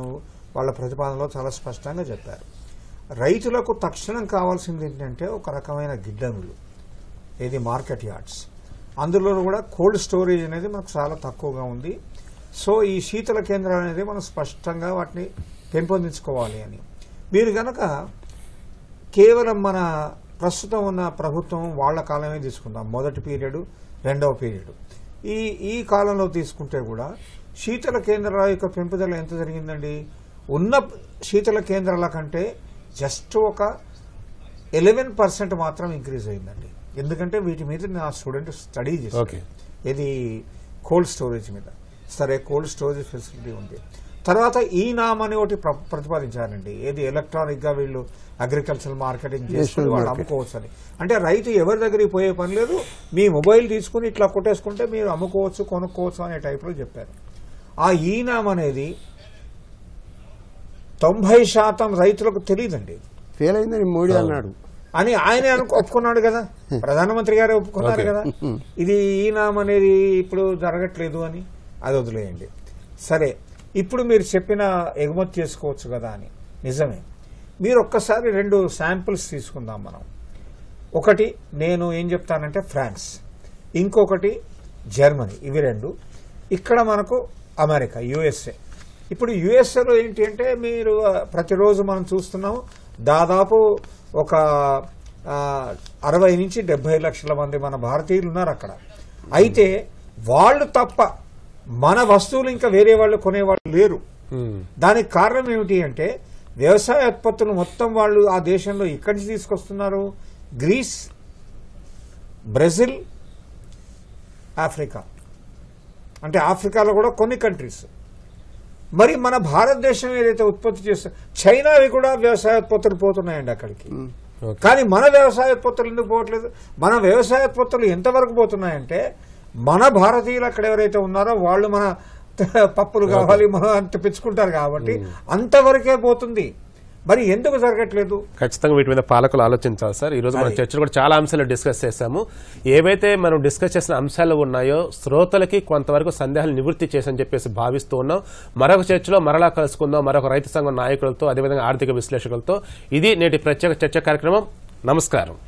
వాళ్ళ ప్రతిపాదనలో చాలా స్పష్టంగా చెప్పారు రైతులకు తక్షణం కావాల్సింది ఏంటంటే ఒక రకమైన గిడ్డంగులు ఏది మార్కెట్ యార్డ్స్ అందులో కూడా కోల్డ్ స్టోరేజ్ అనేది మనకు చాలా తక్కువగా ఉంది సో ఈ శీతల కేంద్రాలు అనేది మనం స్పష్టంగా వాటిని పెంపొందించుకోవాలి అని మీరు కనుక కేవలం మన ప్రస్తుతం ఉన్న ప్రభుత్వం వాళ్ళ కాలమే తీసుకుందాం మొదటి పీరియడ్ రెండవ పీరియడ్ ఈ ఈ కాలంలో తీసుకుంటే కూడా శీతల కేంద్రాల యొక్క పెంపుదల ఎంత జరిగిందండి ఉన్న శీతల కేంద్రాల కంటే జస్ట్ ఒక ఎలెవెన్ పర్సెంట్ మాత్రం ఇంక్రీజ్ అయిందండి ఎందుకంటే వీటి మీద నా స్టూడెంట్ స్టడీ చేశారు ఇది కోల్డ్ స్టోరేజ్ మీద సరే కోల్డ్ స్టోరేజ్ ఫెసిలిటీ ఉంది తర్వాత ఈ నామ్ అని ఒకటి ప్రతిపాదించారండి ఏది ఎలక్ట్రానిక్ గా వీళ్ళు అగ్రికల్చర్ మార్కెటింగ్ చేసుకుని వాళ్ళు అమ్ముకోవచ్చు అని అంటే రైతు ఎవరి దగ్గరికి పోయే పని లేదు మీ మొబైల్ తీసుకుని ఇట్లా కొట్టేసుకుంటే మీరు అమ్ముకోవచ్చు కొనుక్కోవచ్చు అనే లో చెప్పారు ఆ ఈ నామ్ అనేది తొంభై శాతం రైతులకు తెలియదండి ఫెయిల్ అయిందని మోడీ అన్నాడు అని ఆయనే అనుకు ఒప్పుకున్నాడు కదా ప్రధానమంత్రి గారే ఒప్పుకున్నారు కదా ఇది ఈనాం అనేది ఇప్పుడు జరగట్లేదు అని అది వదిలేయండి సరే ఇప్పుడు మీరు చెప్పిన ఎగుమతి చేసుకోవచ్చు కదా అని నిజమే మీరు ఒక్కసారి రెండు శాంపుల్స్ తీసుకుందాం మనం ఒకటి నేను ఏం చెప్తానంటే ఫ్రాన్స్ ఇంకొకటి జర్మనీ ఇవి రెండు ఇక్కడ మనకు అమెరికా యుఎస్ఏ ఇప్పుడు యుఎస్ఏలో ఏంటి అంటే మీరు ప్రతిరోజు మనం చూస్తున్నాం దాదాపు ఒక అరవై నుంచి డెబ్బై లక్షల మంది మన భారతీయులు ఉన్నారు అక్కడ అయితే వాళ్ళు తప్ప మన వస్తువులు ఇంకా వేరే వాళ్ళు కొనేవాళ్ళు లేరు దానికి కారణం ఏమిటి అంటే వ్యవసాయ ఉత్పత్తులు మొత్తం వాళ్ళు ఆ దేశంలో ఇక్కడి నుంచి తీసుకొస్తున్నారు గ్రీస్ బ్రెజిల్ ఆఫ్రికా అంటే ఆఫ్రికాలో కూడా కొన్ని కంట్రీస్ మరి మన భారతదేశం ఏదైతే ఉత్పత్తి చేస్తా చైనావి కూడా వ్యవసాయ ఉత్పత్తులు పోతున్నాయండి అక్కడికి కానీ మన వ్యవసాయ ఉత్పత్తులు ఎందుకు పోవట్లేదు మన వ్యవసాయ ఉత్పత్తులు ఎంతవరకు పోతున్నాయంటే మన భారతీయులు అక్కడ ఎవరైతే ఉన్నారో వాళ్ళు మన పప్పులు కావాలి మనం అంత పెంచుకుంటారు కాబట్టి అంతవరకే పోతుంది మరి ఎందుకు జరగట్లేదు ఖచ్చితంగా వీటి మీద పాలకులు ఆలోచించాలి సార్ ఈ రోజు మన చర్చలు కూడా చాలా అంశాలు డిస్కస్ చేశాము ఏవైతే మనం డిస్కస్ చేసిన అంశాలు ఉన్నాయో శ్రోతలకి కొంతవరకు సందేహాలు నివృత్తి చేసని చెప్పేసి భావిస్తూ ఉన్నాం మరొక చర్చలో మరలా కలుసుకుందాం మరొక రైతు సంఘం నాయకులతో అదేవిధంగా ఆర్థిక విశ్లేషకులతో ఇది నేటి ప్రత్యేక చర్చ కార్యక్రమం నమస్కారం